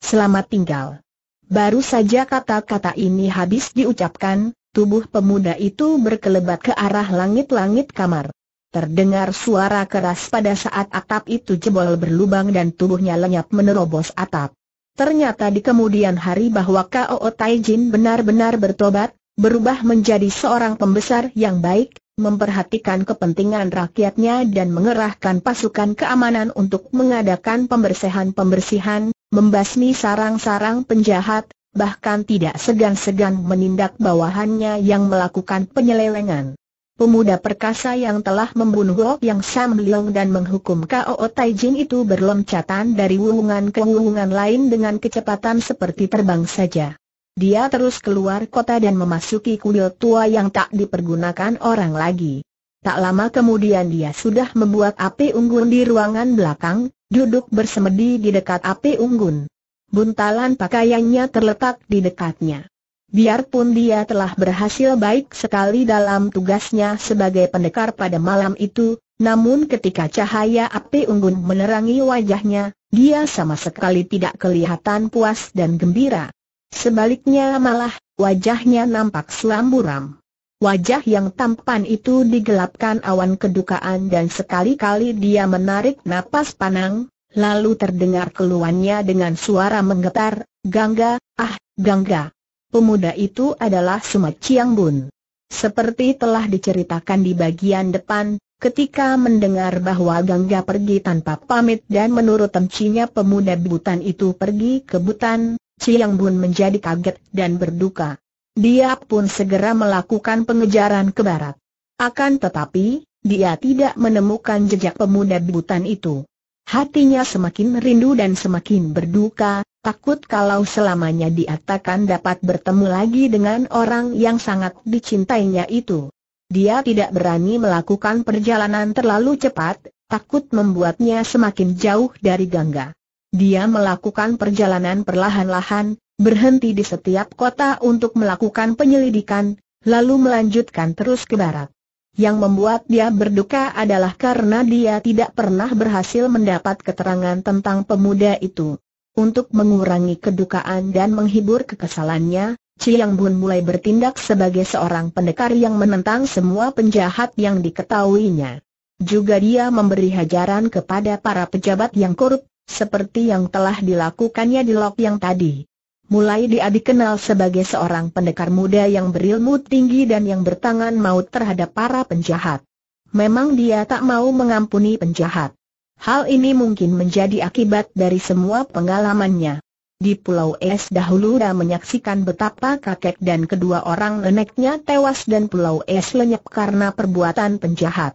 Selamat tinggal. Baru saja kata-kata ini habis diucapkan, tubuh pemuda itu berkelebat ke arah langit-langit kamar. Terdengar suara keras pada saat atap itu jebol berlubang dan tubuhnya lenyap menerobos atap. Ternyata di kemudian hari bahwa K.O.O. Taijin benar-benar bertobat, berubah menjadi seorang pembesar yang baik, memperhatikan kepentingan rakyatnya dan mengerahkan pasukan keamanan untuk mengadakan pembersihan-pembersihan, membasmi sarang-sarang penjahat, bahkan tidak segan-segan menindak bawahannya yang melakukan penyelewengan. Pemuda perkasa yang telah membunuh Lok Yang Sam Leong dan menghukum K.O.O. Tai itu berloncatan dari wulungan ke wulungan lain dengan kecepatan seperti terbang saja. Dia terus keluar kota dan memasuki kuil tua yang tak dipergunakan orang lagi. Tak lama kemudian dia sudah membuat api unggun di ruangan belakang, duduk bersemedi di dekat api unggun. Buntalan pakaiannya terletak di dekatnya. Biarpun dia telah berhasil baik sekali dalam tugasnya sebagai pendekar pada malam itu, namun ketika cahaya api unggun menerangi wajahnya, dia sama sekali tidak kelihatan puas dan gembira. Sebaliknya malah, wajahnya nampak selam buram. Wajah yang tampan itu digelapkan awan kedukaan dan sekali-kali dia menarik napas panang, lalu terdengar keluarnya dengan suara menggetar, Gangga, ah, Gangga. Pemuda itu adalah Sumat Chiang Bun. Seperti telah diceritakan di bagian depan, ketika mendengar bahwa Gangga pergi tanpa pamit dan menurut temcinya pemuda butan itu pergi ke butan, Chiang Bun menjadi kaget dan berduka. Dia pun segera melakukan pengejaran ke barat. Akan tetapi, dia tidak menemukan jejak pemuda butan itu. Hatinya semakin rindu dan semakin berduka, takut kalau selamanya dia takkan dapat bertemu lagi dengan orang yang sangat dicintainya itu. Dia tidak berani melakukan perjalanan terlalu cepat, takut membuatnya semakin jauh dari Gangga. Dia melakukan perjalanan perlahan-lahan, berhenti di setiap kota untuk melakukan penyelidikan, lalu melanjutkan terus ke barat. Yang membuat dia berduka adalah karena dia tidak pernah berhasil mendapat keterangan tentang pemuda itu. Untuk mengurangi kedukaan dan menghibur kekesalannya, Chiang Bun mulai bertindak sebagai seorang pendekar yang menentang semua penjahat yang diketahuinya. Juga dia memberi hajaran kepada para pejabat yang korup, seperti yang telah dilakukannya di lok yang tadi. Mulai dia dikenal sebagai seorang pendekar muda yang berilmu tinggi dan yang bertangan maut terhadap para penjahat. Memang dia tak mau mengampuni penjahat. Hal ini mungkin menjadi akibat dari semua pengalamannya. Di Pulau Es dahulu dia menyaksikan betapa kakek dan kedua orang neneknya tewas dan Pulau Es lenyap karena perbuatan penjahat.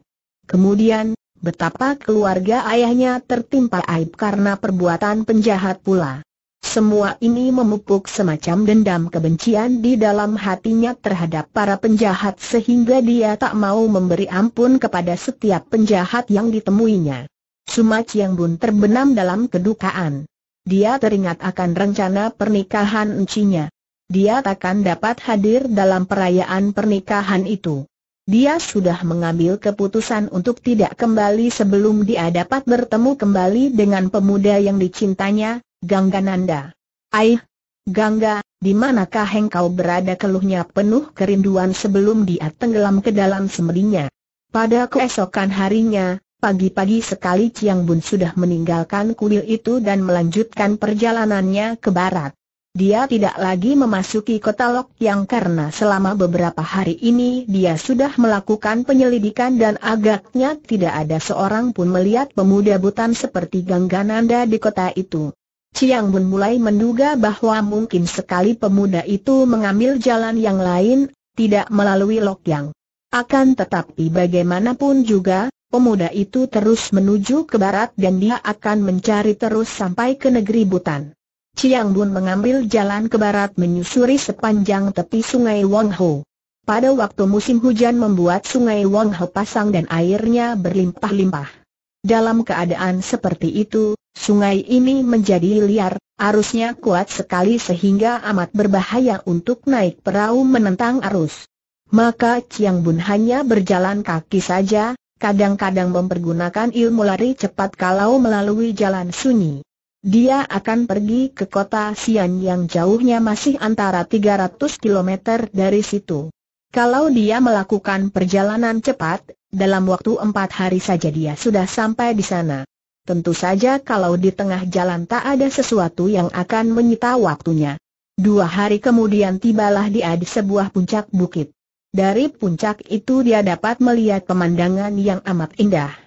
Kemudian, betapa keluarga ayahnya tertimpa aib karena perbuatan penjahat pula. Semua ini memupuk semacam dendam kebencian di dalam hatinya terhadap para penjahat sehingga dia tak mau memberi ampun kepada setiap penjahat yang ditemuinya. Sumat yang Bun terbenam dalam kedukaan. Dia teringat akan rencana pernikahan encinya. Dia takkan dapat hadir dalam perayaan pernikahan itu. Dia sudah mengambil keputusan untuk tidak kembali sebelum dia dapat bertemu kembali dengan pemuda yang dicintanya, Gangga Nanda. Aih, Gangga, di manakah engkau berada keluhnya penuh kerinduan sebelum dia tenggelam ke dalam semedinya. Pada keesokan harinya, pagi-pagi sekali Ciang Bun sudah meninggalkan kuil itu dan melanjutkan perjalanannya ke barat. Dia tidak lagi memasuki kota Lok Yang karena selama beberapa hari ini dia sudah melakukan penyelidikan dan agaknya tidak ada seorang pun melihat pemuda butan seperti Ganggananda di kota itu. Chiang Bun mulai menduga bahwa mungkin sekali pemuda itu mengambil jalan yang lain, tidak melalui Lok Yang. Akan tetapi bagaimanapun juga, pemuda itu terus menuju ke barat dan dia akan mencari terus sampai ke negeri Butan. Chiang Bun mengambil jalan ke barat menyusuri sepanjang tepi sungai Wang Ho. Pada waktu musim hujan membuat sungai Wang Ho pasang dan airnya berlimpah-limpah. Dalam keadaan seperti itu, sungai ini menjadi liar, arusnya kuat sekali sehingga amat berbahaya untuk naik perahu menentang arus. Maka Chiang Bun hanya berjalan kaki saja, kadang-kadang mempergunakan ilmu lari cepat kalau melalui jalan sunyi. Dia akan pergi ke kota Xi'an yang jauhnya masih antara 300 km dari situ. Kalau dia melakukan perjalanan cepat, dalam waktu empat hari saja dia sudah sampai di sana. Tentu saja kalau di tengah jalan tak ada sesuatu yang akan menyita waktunya. Dua hari kemudian tibalah dia di sebuah puncak bukit. Dari puncak itu dia dapat melihat pemandangan yang amat indah.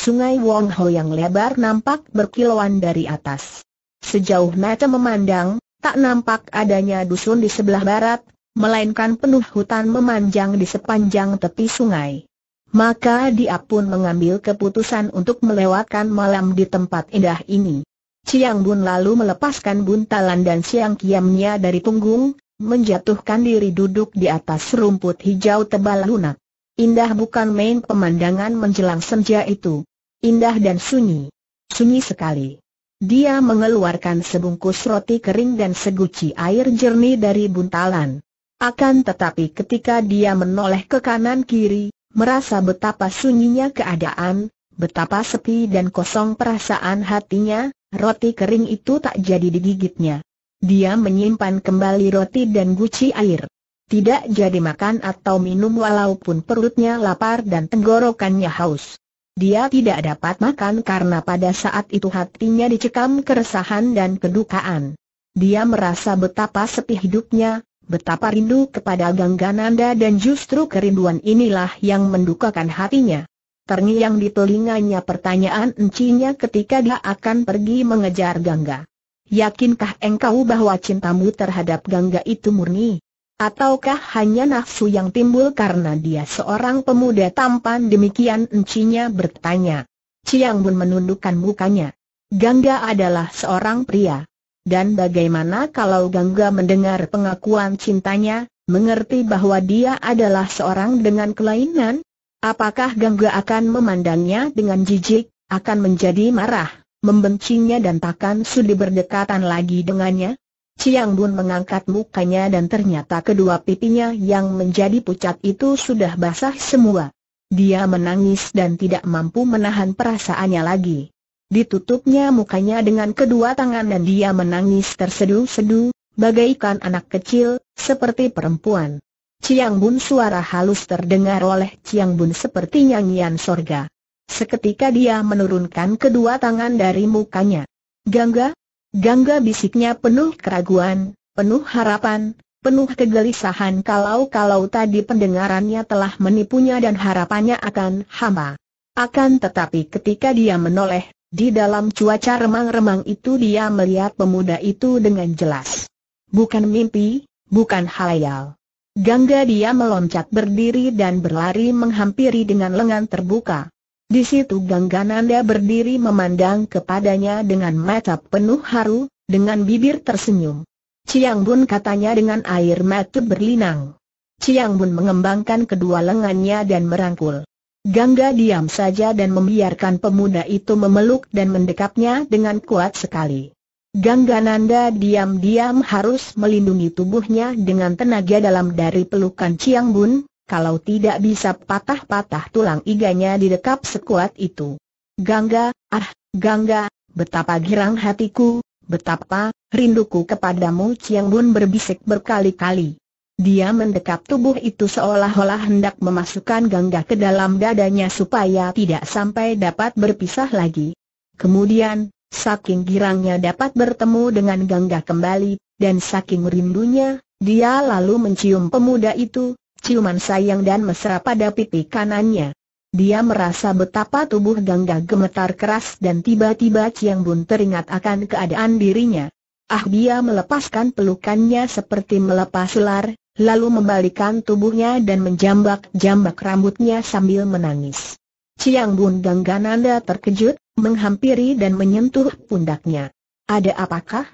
Sungai Wong Ho yang lebar nampak berkilauan dari atas. Sejauh mata memandang, tak nampak adanya dusun di sebelah barat, melainkan penuh hutan memanjang di sepanjang tepi sungai. Maka dia pun mengambil keputusan untuk melewatkan malam di tempat indah ini. Ciang Bun lalu melepaskan buntalan dan siang kiamnya dari punggung, menjatuhkan diri duduk di atas rumput hijau tebal lunak. Indah bukan main pemandangan menjelang senja itu indah dan sunyi. Sunyi sekali. Dia mengeluarkan sebungkus roti kering dan seguci air jernih dari buntalan. Akan tetapi ketika dia menoleh ke kanan kiri, merasa betapa sunyinya keadaan, betapa sepi dan kosong perasaan hatinya, roti kering itu tak jadi digigitnya. Dia menyimpan kembali roti dan guci air. Tidak jadi makan atau minum walaupun perutnya lapar dan tenggorokannya haus. Dia tidak dapat makan karena pada saat itu hatinya dicekam keresahan dan kedukaan. Dia merasa betapa sepi hidupnya, betapa rindu kepada Ganggananda dan justru kerinduan inilah yang mendukakan hatinya. Terngiang di telinganya pertanyaan encinya ketika dia akan pergi mengejar Gangga. Yakinkah engkau bahwa cintamu terhadap Gangga itu murni? Ataukah hanya nafsu yang timbul karena dia seorang pemuda tampan demikian encinya bertanya. Ciang Bun menundukkan mukanya. Gangga adalah seorang pria. Dan bagaimana kalau Gangga mendengar pengakuan cintanya, mengerti bahwa dia adalah seorang dengan kelainan? Apakah Gangga akan memandangnya dengan jijik, akan menjadi marah, membencinya dan takkan sudi berdekatan lagi dengannya? Ciang Bun mengangkat mukanya dan ternyata kedua pipinya yang menjadi pucat itu sudah basah semua. Dia menangis dan tidak mampu menahan perasaannya lagi. Ditutupnya mukanya dengan kedua tangan dan dia menangis tersedu-sedu, bagaikan anak kecil, seperti perempuan. Ciang Bun suara halus terdengar oleh Ciang Bun seperti nyanyian sorga. Seketika dia menurunkan kedua tangan dari mukanya. Gangga, Gangga bisiknya penuh keraguan, penuh harapan, penuh kegelisahan kalau-kalau tadi pendengarannya telah menipunya dan harapannya akan hama. Akan tetapi ketika dia menoleh, di dalam cuaca remang-remang itu dia melihat pemuda itu dengan jelas. Bukan mimpi, bukan halayal. Gangga dia meloncat berdiri dan berlari menghampiri dengan lengan terbuka. Di situ Ganggananda berdiri memandang kepadanya dengan mata penuh haru, dengan bibir tersenyum. Ciang Bun katanya dengan air mata berlinang. Ciang Bun mengembangkan kedua lengannya dan merangkul. Gangga diam saja dan membiarkan pemuda itu memeluk dan mendekapnya dengan kuat sekali. Gangga Nanda diam-diam harus melindungi tubuhnya dengan tenaga dalam dari pelukan Ciang Bun, kalau tidak bisa patah-patah tulang iganya didekap sekuat itu. Gangga, ah, Gangga, betapa girang hatiku, betapa rinduku kepadamu Chiang Bun berbisik berkali-kali. Dia mendekap tubuh itu seolah-olah hendak memasukkan gangga ke dalam dadanya supaya tidak sampai dapat berpisah lagi. Kemudian, saking girangnya dapat bertemu dengan gangga kembali, dan saking rindunya, dia lalu mencium pemuda itu, ciuman sayang dan mesra pada pipi kanannya. Dia merasa betapa tubuh Gangga gemetar keras dan tiba-tiba Ciang Bun teringat akan keadaan dirinya. Ah dia melepaskan pelukannya seperti melepas ular, lalu membalikan tubuhnya dan menjambak-jambak rambutnya sambil menangis. Ciang Bun Gangga Nanda terkejut, menghampiri dan menyentuh pundaknya. Ada apakah?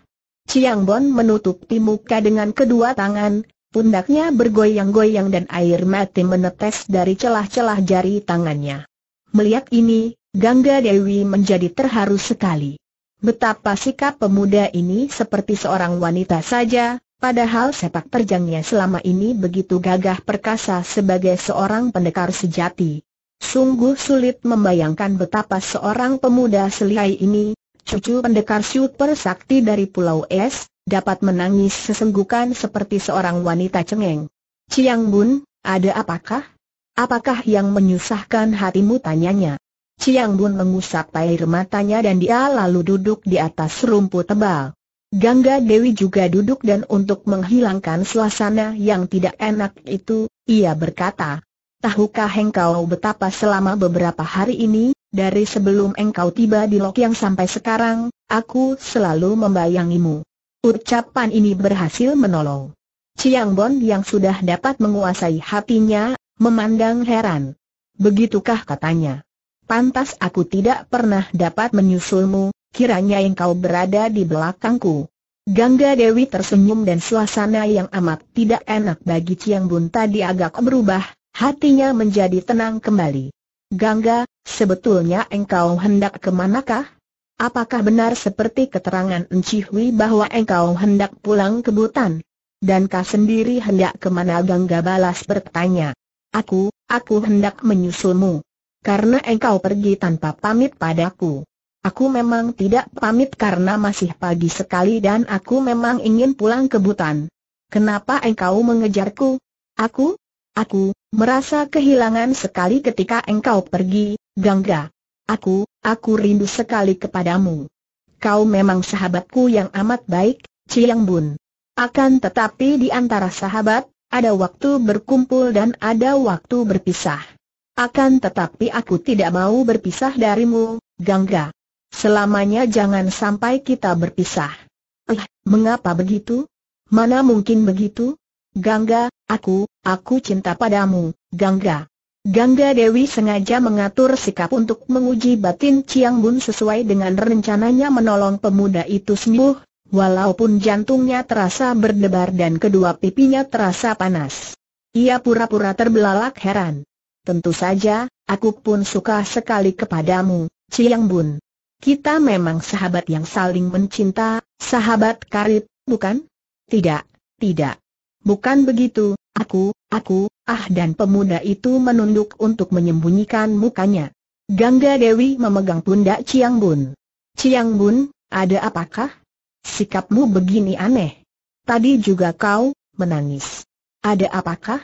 Ciang Bun menutupi muka dengan kedua tangan, Pundaknya bergoyang-goyang dan air mati menetes dari celah-celah jari tangannya. Melihat ini, Gangga Dewi menjadi terharu sekali. Betapa sikap pemuda ini seperti seorang wanita saja, padahal sepak terjangnya selama ini begitu gagah perkasa sebagai seorang pendekar sejati. Sungguh sulit membayangkan betapa seorang pemuda selihai ini, cucu pendekar super sakti dari Pulau Es, dapat menangis sesenggukan seperti seorang wanita cengeng. Ciang Bun, ada apakah? Apakah yang menyusahkan hatimu tanyanya? Ciang Bun mengusap air matanya dan dia lalu duduk di atas rumput tebal. Gangga Dewi juga duduk dan untuk menghilangkan suasana yang tidak enak itu, ia berkata, Tahukah engkau betapa selama beberapa hari ini, dari sebelum engkau tiba di Lok yang sampai sekarang, aku selalu membayangimu. Ucapan ini berhasil menolong. Chiang Bon yang sudah dapat menguasai hatinya, memandang heran. Begitukah katanya? Pantas aku tidak pernah dapat menyusulmu, kiranya engkau berada di belakangku. Gangga Dewi tersenyum dan suasana yang amat tidak enak bagi Chiang Bon tadi agak berubah, hatinya menjadi tenang kembali. Gangga, sebetulnya engkau hendak kemanakah? Apakah benar seperti keterangan Encihui bahwa engkau hendak pulang ke Butan? Dan kau sendiri hendak kemana Gangga balas bertanya. Aku, aku hendak menyusulmu. Karena engkau pergi tanpa pamit padaku. Aku memang tidak pamit karena masih pagi sekali dan aku memang ingin pulang ke Butan. Kenapa engkau mengejarku? Aku? Aku, merasa kehilangan sekali ketika engkau pergi, Gangga. Aku, aku rindu sekali kepadamu. Kau memang sahabatku yang amat baik, Ciang Bun. Akan tetapi di antara sahabat, ada waktu berkumpul dan ada waktu berpisah. Akan tetapi aku tidak mau berpisah darimu, Gangga. Selamanya jangan sampai kita berpisah. Eh, mengapa begitu? Mana mungkin begitu? Gangga, aku, aku cinta padamu, Gangga. Gangga Dewi sengaja mengatur sikap untuk menguji batin Chiang Bun sesuai dengan rencananya menolong pemuda itu sembuh, walaupun jantungnya terasa berdebar dan kedua pipinya terasa panas. Ia pura-pura terbelalak heran. Tentu saja, aku pun suka sekali kepadamu, Chiang Bun. Kita memang sahabat yang saling mencinta, sahabat karib, bukan? Tidak, tidak. Bukan begitu, aku, aku, Ah dan pemuda itu menunduk untuk menyembunyikan mukanya. Gangga Dewi memegang pundak Ciang Bun. Ciang Bun, ada apakah? Sikapmu begini aneh. Tadi juga kau, menangis. Ada apakah?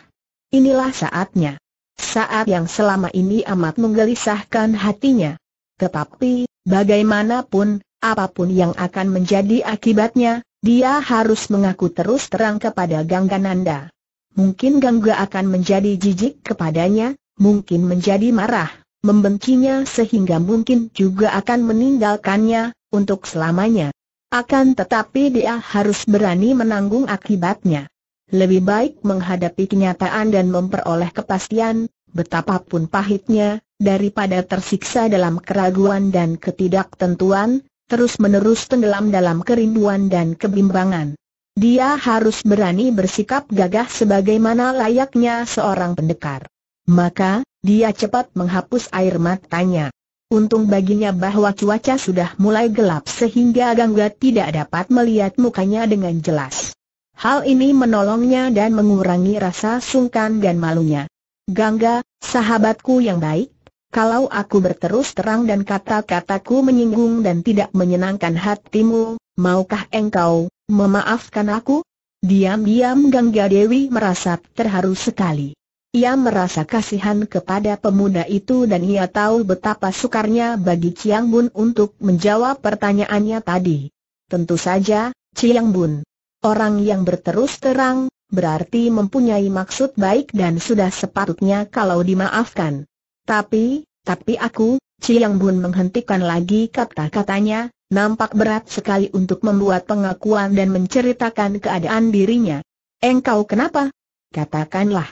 Inilah saatnya. Saat yang selama ini amat menggelisahkan hatinya. Tetapi, bagaimanapun, apapun yang akan menjadi akibatnya, dia harus mengaku terus terang kepada Gangga Nanda. Mungkin Gangga akan menjadi jijik kepadanya, mungkin menjadi marah, membencinya sehingga mungkin juga akan meninggalkannya, untuk selamanya. Akan tetapi dia harus berani menanggung akibatnya. Lebih baik menghadapi kenyataan dan memperoleh kepastian, betapapun pahitnya, daripada tersiksa dalam keraguan dan ketidaktentuan, terus-menerus tenggelam dalam kerinduan dan kebimbangan. Dia harus berani bersikap gagah sebagaimana layaknya seorang pendekar. Maka, dia cepat menghapus air matanya. Untung baginya bahwa cuaca sudah mulai gelap sehingga Gangga tidak dapat melihat mukanya dengan jelas. Hal ini menolongnya dan mengurangi rasa sungkan dan malunya. Gangga, sahabatku yang baik, kalau aku berterus terang dan kata-kataku menyinggung dan tidak menyenangkan hatimu, maukah engkau, Memaafkan aku? Diam-diam Gangga Dewi merasa terharu sekali. Ia merasa kasihan kepada pemuda itu dan ia tahu betapa sukarnya bagi Chiang Bun untuk menjawab pertanyaannya tadi. Tentu saja, Chiang Bun. Orang yang berterus terang, berarti mempunyai maksud baik dan sudah sepatutnya kalau dimaafkan. Tapi, tapi aku, Chiang Bun menghentikan lagi kata-katanya, Nampak berat sekali untuk membuat pengakuan dan menceritakan keadaan dirinya. Engkau kenapa? Katakanlah.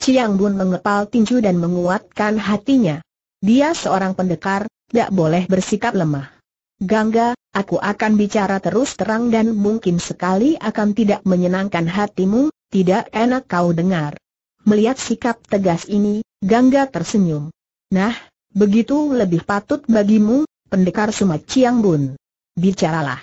Ciang Bun mengepal tinju dan menguatkan hatinya. Dia seorang pendekar, tidak boleh bersikap lemah. Gangga, aku akan bicara terus terang dan mungkin sekali akan tidak menyenangkan hatimu, tidak enak kau dengar. Melihat sikap tegas ini, Gangga tersenyum. Nah, begitu lebih patut bagimu, pendekar Sumat Ciang Bun. Bicaralah.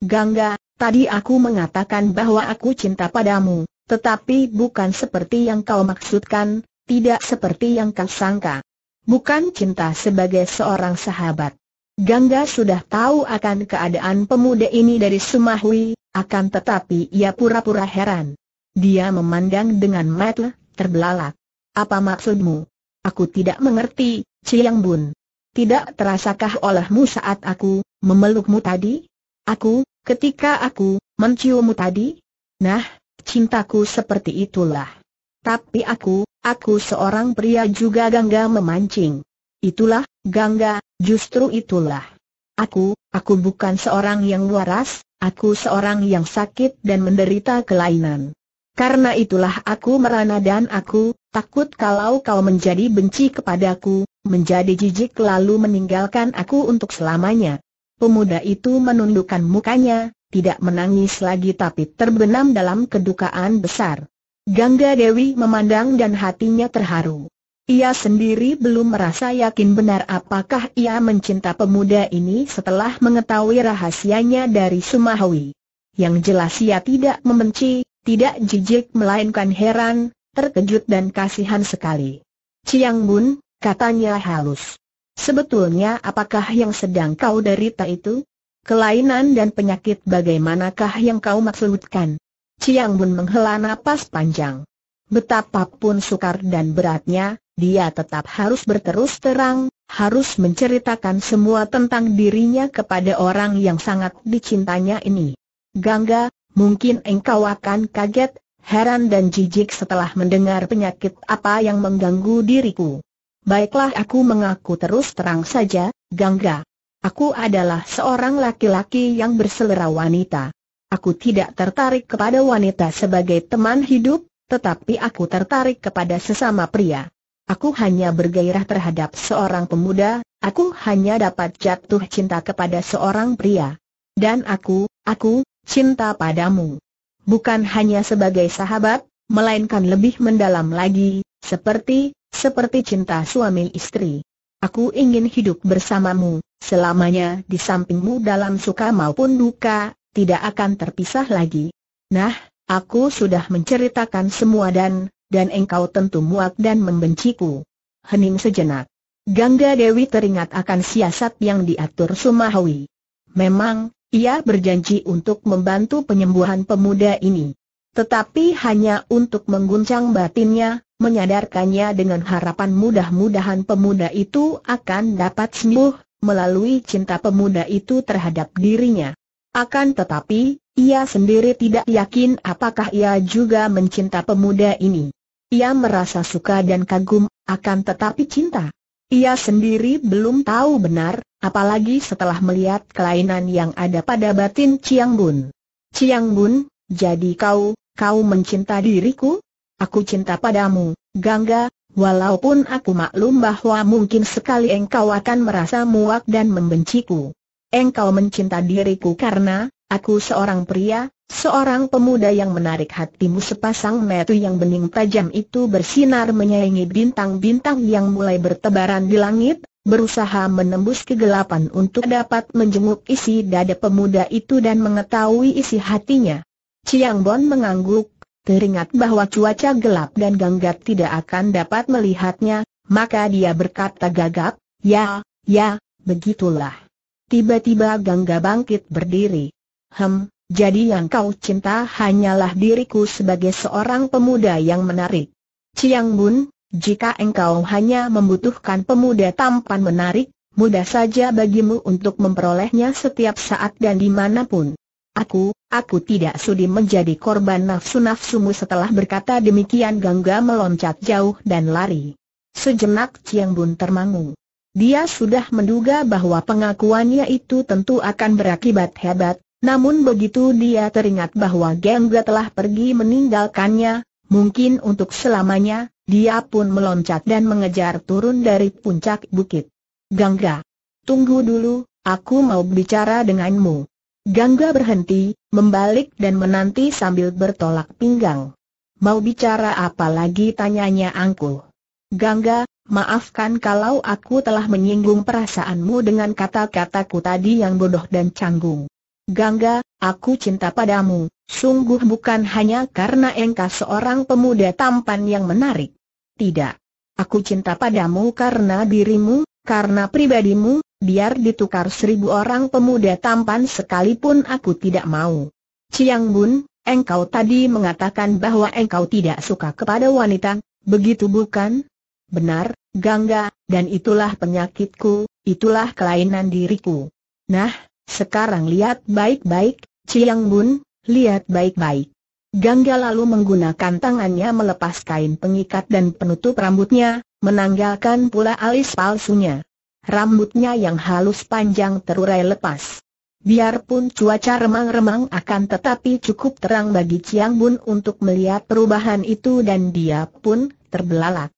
Gangga, tadi aku mengatakan bahwa aku cinta padamu, tetapi bukan seperti yang kau maksudkan, tidak seperti yang kau sangka. Bukan cinta sebagai seorang sahabat. Gangga sudah tahu akan keadaan pemuda ini dari Sumahui, akan tetapi ia pura-pura heran. Dia memandang dengan mata terbelalak. Apa maksudmu? Aku tidak mengerti, Ciyang Bun. Tidak terasakah olehmu saat aku Memelukmu tadi? Aku, ketika aku, menciummu tadi? Nah, cintaku seperti itulah. Tapi aku, aku seorang pria juga gangga memancing. Itulah, gangga, justru itulah. Aku, aku bukan seorang yang waras, aku seorang yang sakit dan menderita kelainan. Karena itulah aku merana dan aku, takut kalau kau menjadi benci kepadaku, menjadi jijik lalu meninggalkan aku untuk selamanya. Pemuda itu menundukkan mukanya, tidak menangis lagi tapi terbenam dalam kedukaan besar. Gangga Dewi memandang dan hatinya terharu. Ia sendiri belum merasa yakin benar apakah ia mencinta pemuda ini setelah mengetahui rahasianya dari Sumahwi. Yang jelas ia tidak membenci, tidak jijik melainkan heran, terkejut dan kasihan sekali. Ciang Bun, katanya halus. Sebetulnya apakah yang sedang kau derita itu? Kelainan dan penyakit bagaimanakah yang kau maksudkan? Ciang Bun menghela napas panjang. Betapapun sukar dan beratnya, dia tetap harus berterus terang, harus menceritakan semua tentang dirinya kepada orang yang sangat dicintanya ini. Gangga, mungkin engkau akan kaget, heran dan jijik setelah mendengar penyakit apa yang mengganggu diriku. Baiklah aku mengaku terus terang saja, Gangga. Aku adalah seorang laki-laki yang berselera wanita. Aku tidak tertarik kepada wanita sebagai teman hidup, tetapi aku tertarik kepada sesama pria. Aku hanya bergairah terhadap seorang pemuda, aku hanya dapat jatuh cinta kepada seorang pria. Dan aku, aku, cinta padamu. Bukan hanya sebagai sahabat, melainkan lebih mendalam lagi, seperti, seperti cinta suami istri. Aku ingin hidup bersamamu, selamanya di sampingmu dalam suka maupun duka, tidak akan terpisah lagi. Nah, aku sudah menceritakan semua dan, dan engkau tentu muak dan membenciku. Hening sejenak. Gangga Dewi teringat akan siasat yang diatur Sumahwi. Memang, ia berjanji untuk membantu penyembuhan pemuda ini. Tetapi hanya untuk mengguncang batinnya, menyadarkannya dengan harapan mudah-mudahan pemuda itu akan dapat sembuh, melalui cinta pemuda itu terhadap dirinya. Akan tetapi, ia sendiri tidak yakin apakah ia juga mencinta pemuda ini. Ia merasa suka dan kagum, akan tetapi cinta. Ia sendiri belum tahu benar, apalagi setelah melihat kelainan yang ada pada batin Ciang Bun. Ciang Bun, jadi kau, kau mencinta diriku? Aku cinta padamu, Gangga, walaupun aku maklum bahwa mungkin sekali engkau akan merasa muak dan membenciku. Engkau mencinta diriku karena, aku seorang pria, seorang pemuda yang menarik hatimu sepasang metu yang bening tajam itu bersinar menyayangi bintang-bintang yang mulai bertebaran di langit, berusaha menembus kegelapan untuk dapat menjenguk isi dada pemuda itu dan mengetahui isi hatinya. Ciang Bon mengangguk, teringat bahwa cuaca gelap dan Ganggat tidak akan dapat melihatnya, maka dia berkata gagap, ya, ya, begitulah. Tiba-tiba Gangga bangkit berdiri. Hem, jadi yang kau cinta hanyalah diriku sebagai seorang pemuda yang menarik. Ciang Bun, jika engkau hanya membutuhkan pemuda tampan menarik, mudah saja bagimu untuk memperolehnya setiap saat dan dimanapun. Aku, aku tidak sudi menjadi korban nafsu-nafsumu setelah berkata demikian Gangga meloncat jauh dan lari. Sejenak Ciang Bun termangu. Dia sudah menduga bahwa pengakuannya itu tentu akan berakibat hebat, namun begitu dia teringat bahwa Gangga telah pergi meninggalkannya, mungkin untuk selamanya, dia pun meloncat dan mengejar turun dari puncak bukit. Gangga, tunggu dulu, aku mau bicara denganmu. Gangga berhenti, membalik dan menanti sambil bertolak pinggang. Mau bicara apa lagi tanyanya angkuh. Gangga, maafkan kalau aku telah menyinggung perasaanmu dengan kata-kataku tadi yang bodoh dan canggung. Gangga, aku cinta padamu, sungguh bukan hanya karena engkau seorang pemuda tampan yang menarik. Tidak. Aku cinta padamu karena dirimu, karena pribadimu, biar ditukar seribu orang pemuda tampan sekalipun aku tidak mau. Ciang Bun, engkau tadi mengatakan bahwa engkau tidak suka kepada wanita, begitu bukan? Benar, Gangga, dan itulah penyakitku, itulah kelainan diriku. Nah, sekarang lihat baik-baik, Ciang Bun, lihat baik-baik. Gangga lalu menggunakan tangannya melepas kain pengikat dan penutup rambutnya, menanggalkan pula alis palsunya. Rambutnya yang halus panjang terurai lepas. Biarpun cuaca remang-remang akan tetapi cukup terang bagi Chiang Bun untuk melihat perubahan itu dan dia pun terbelalak.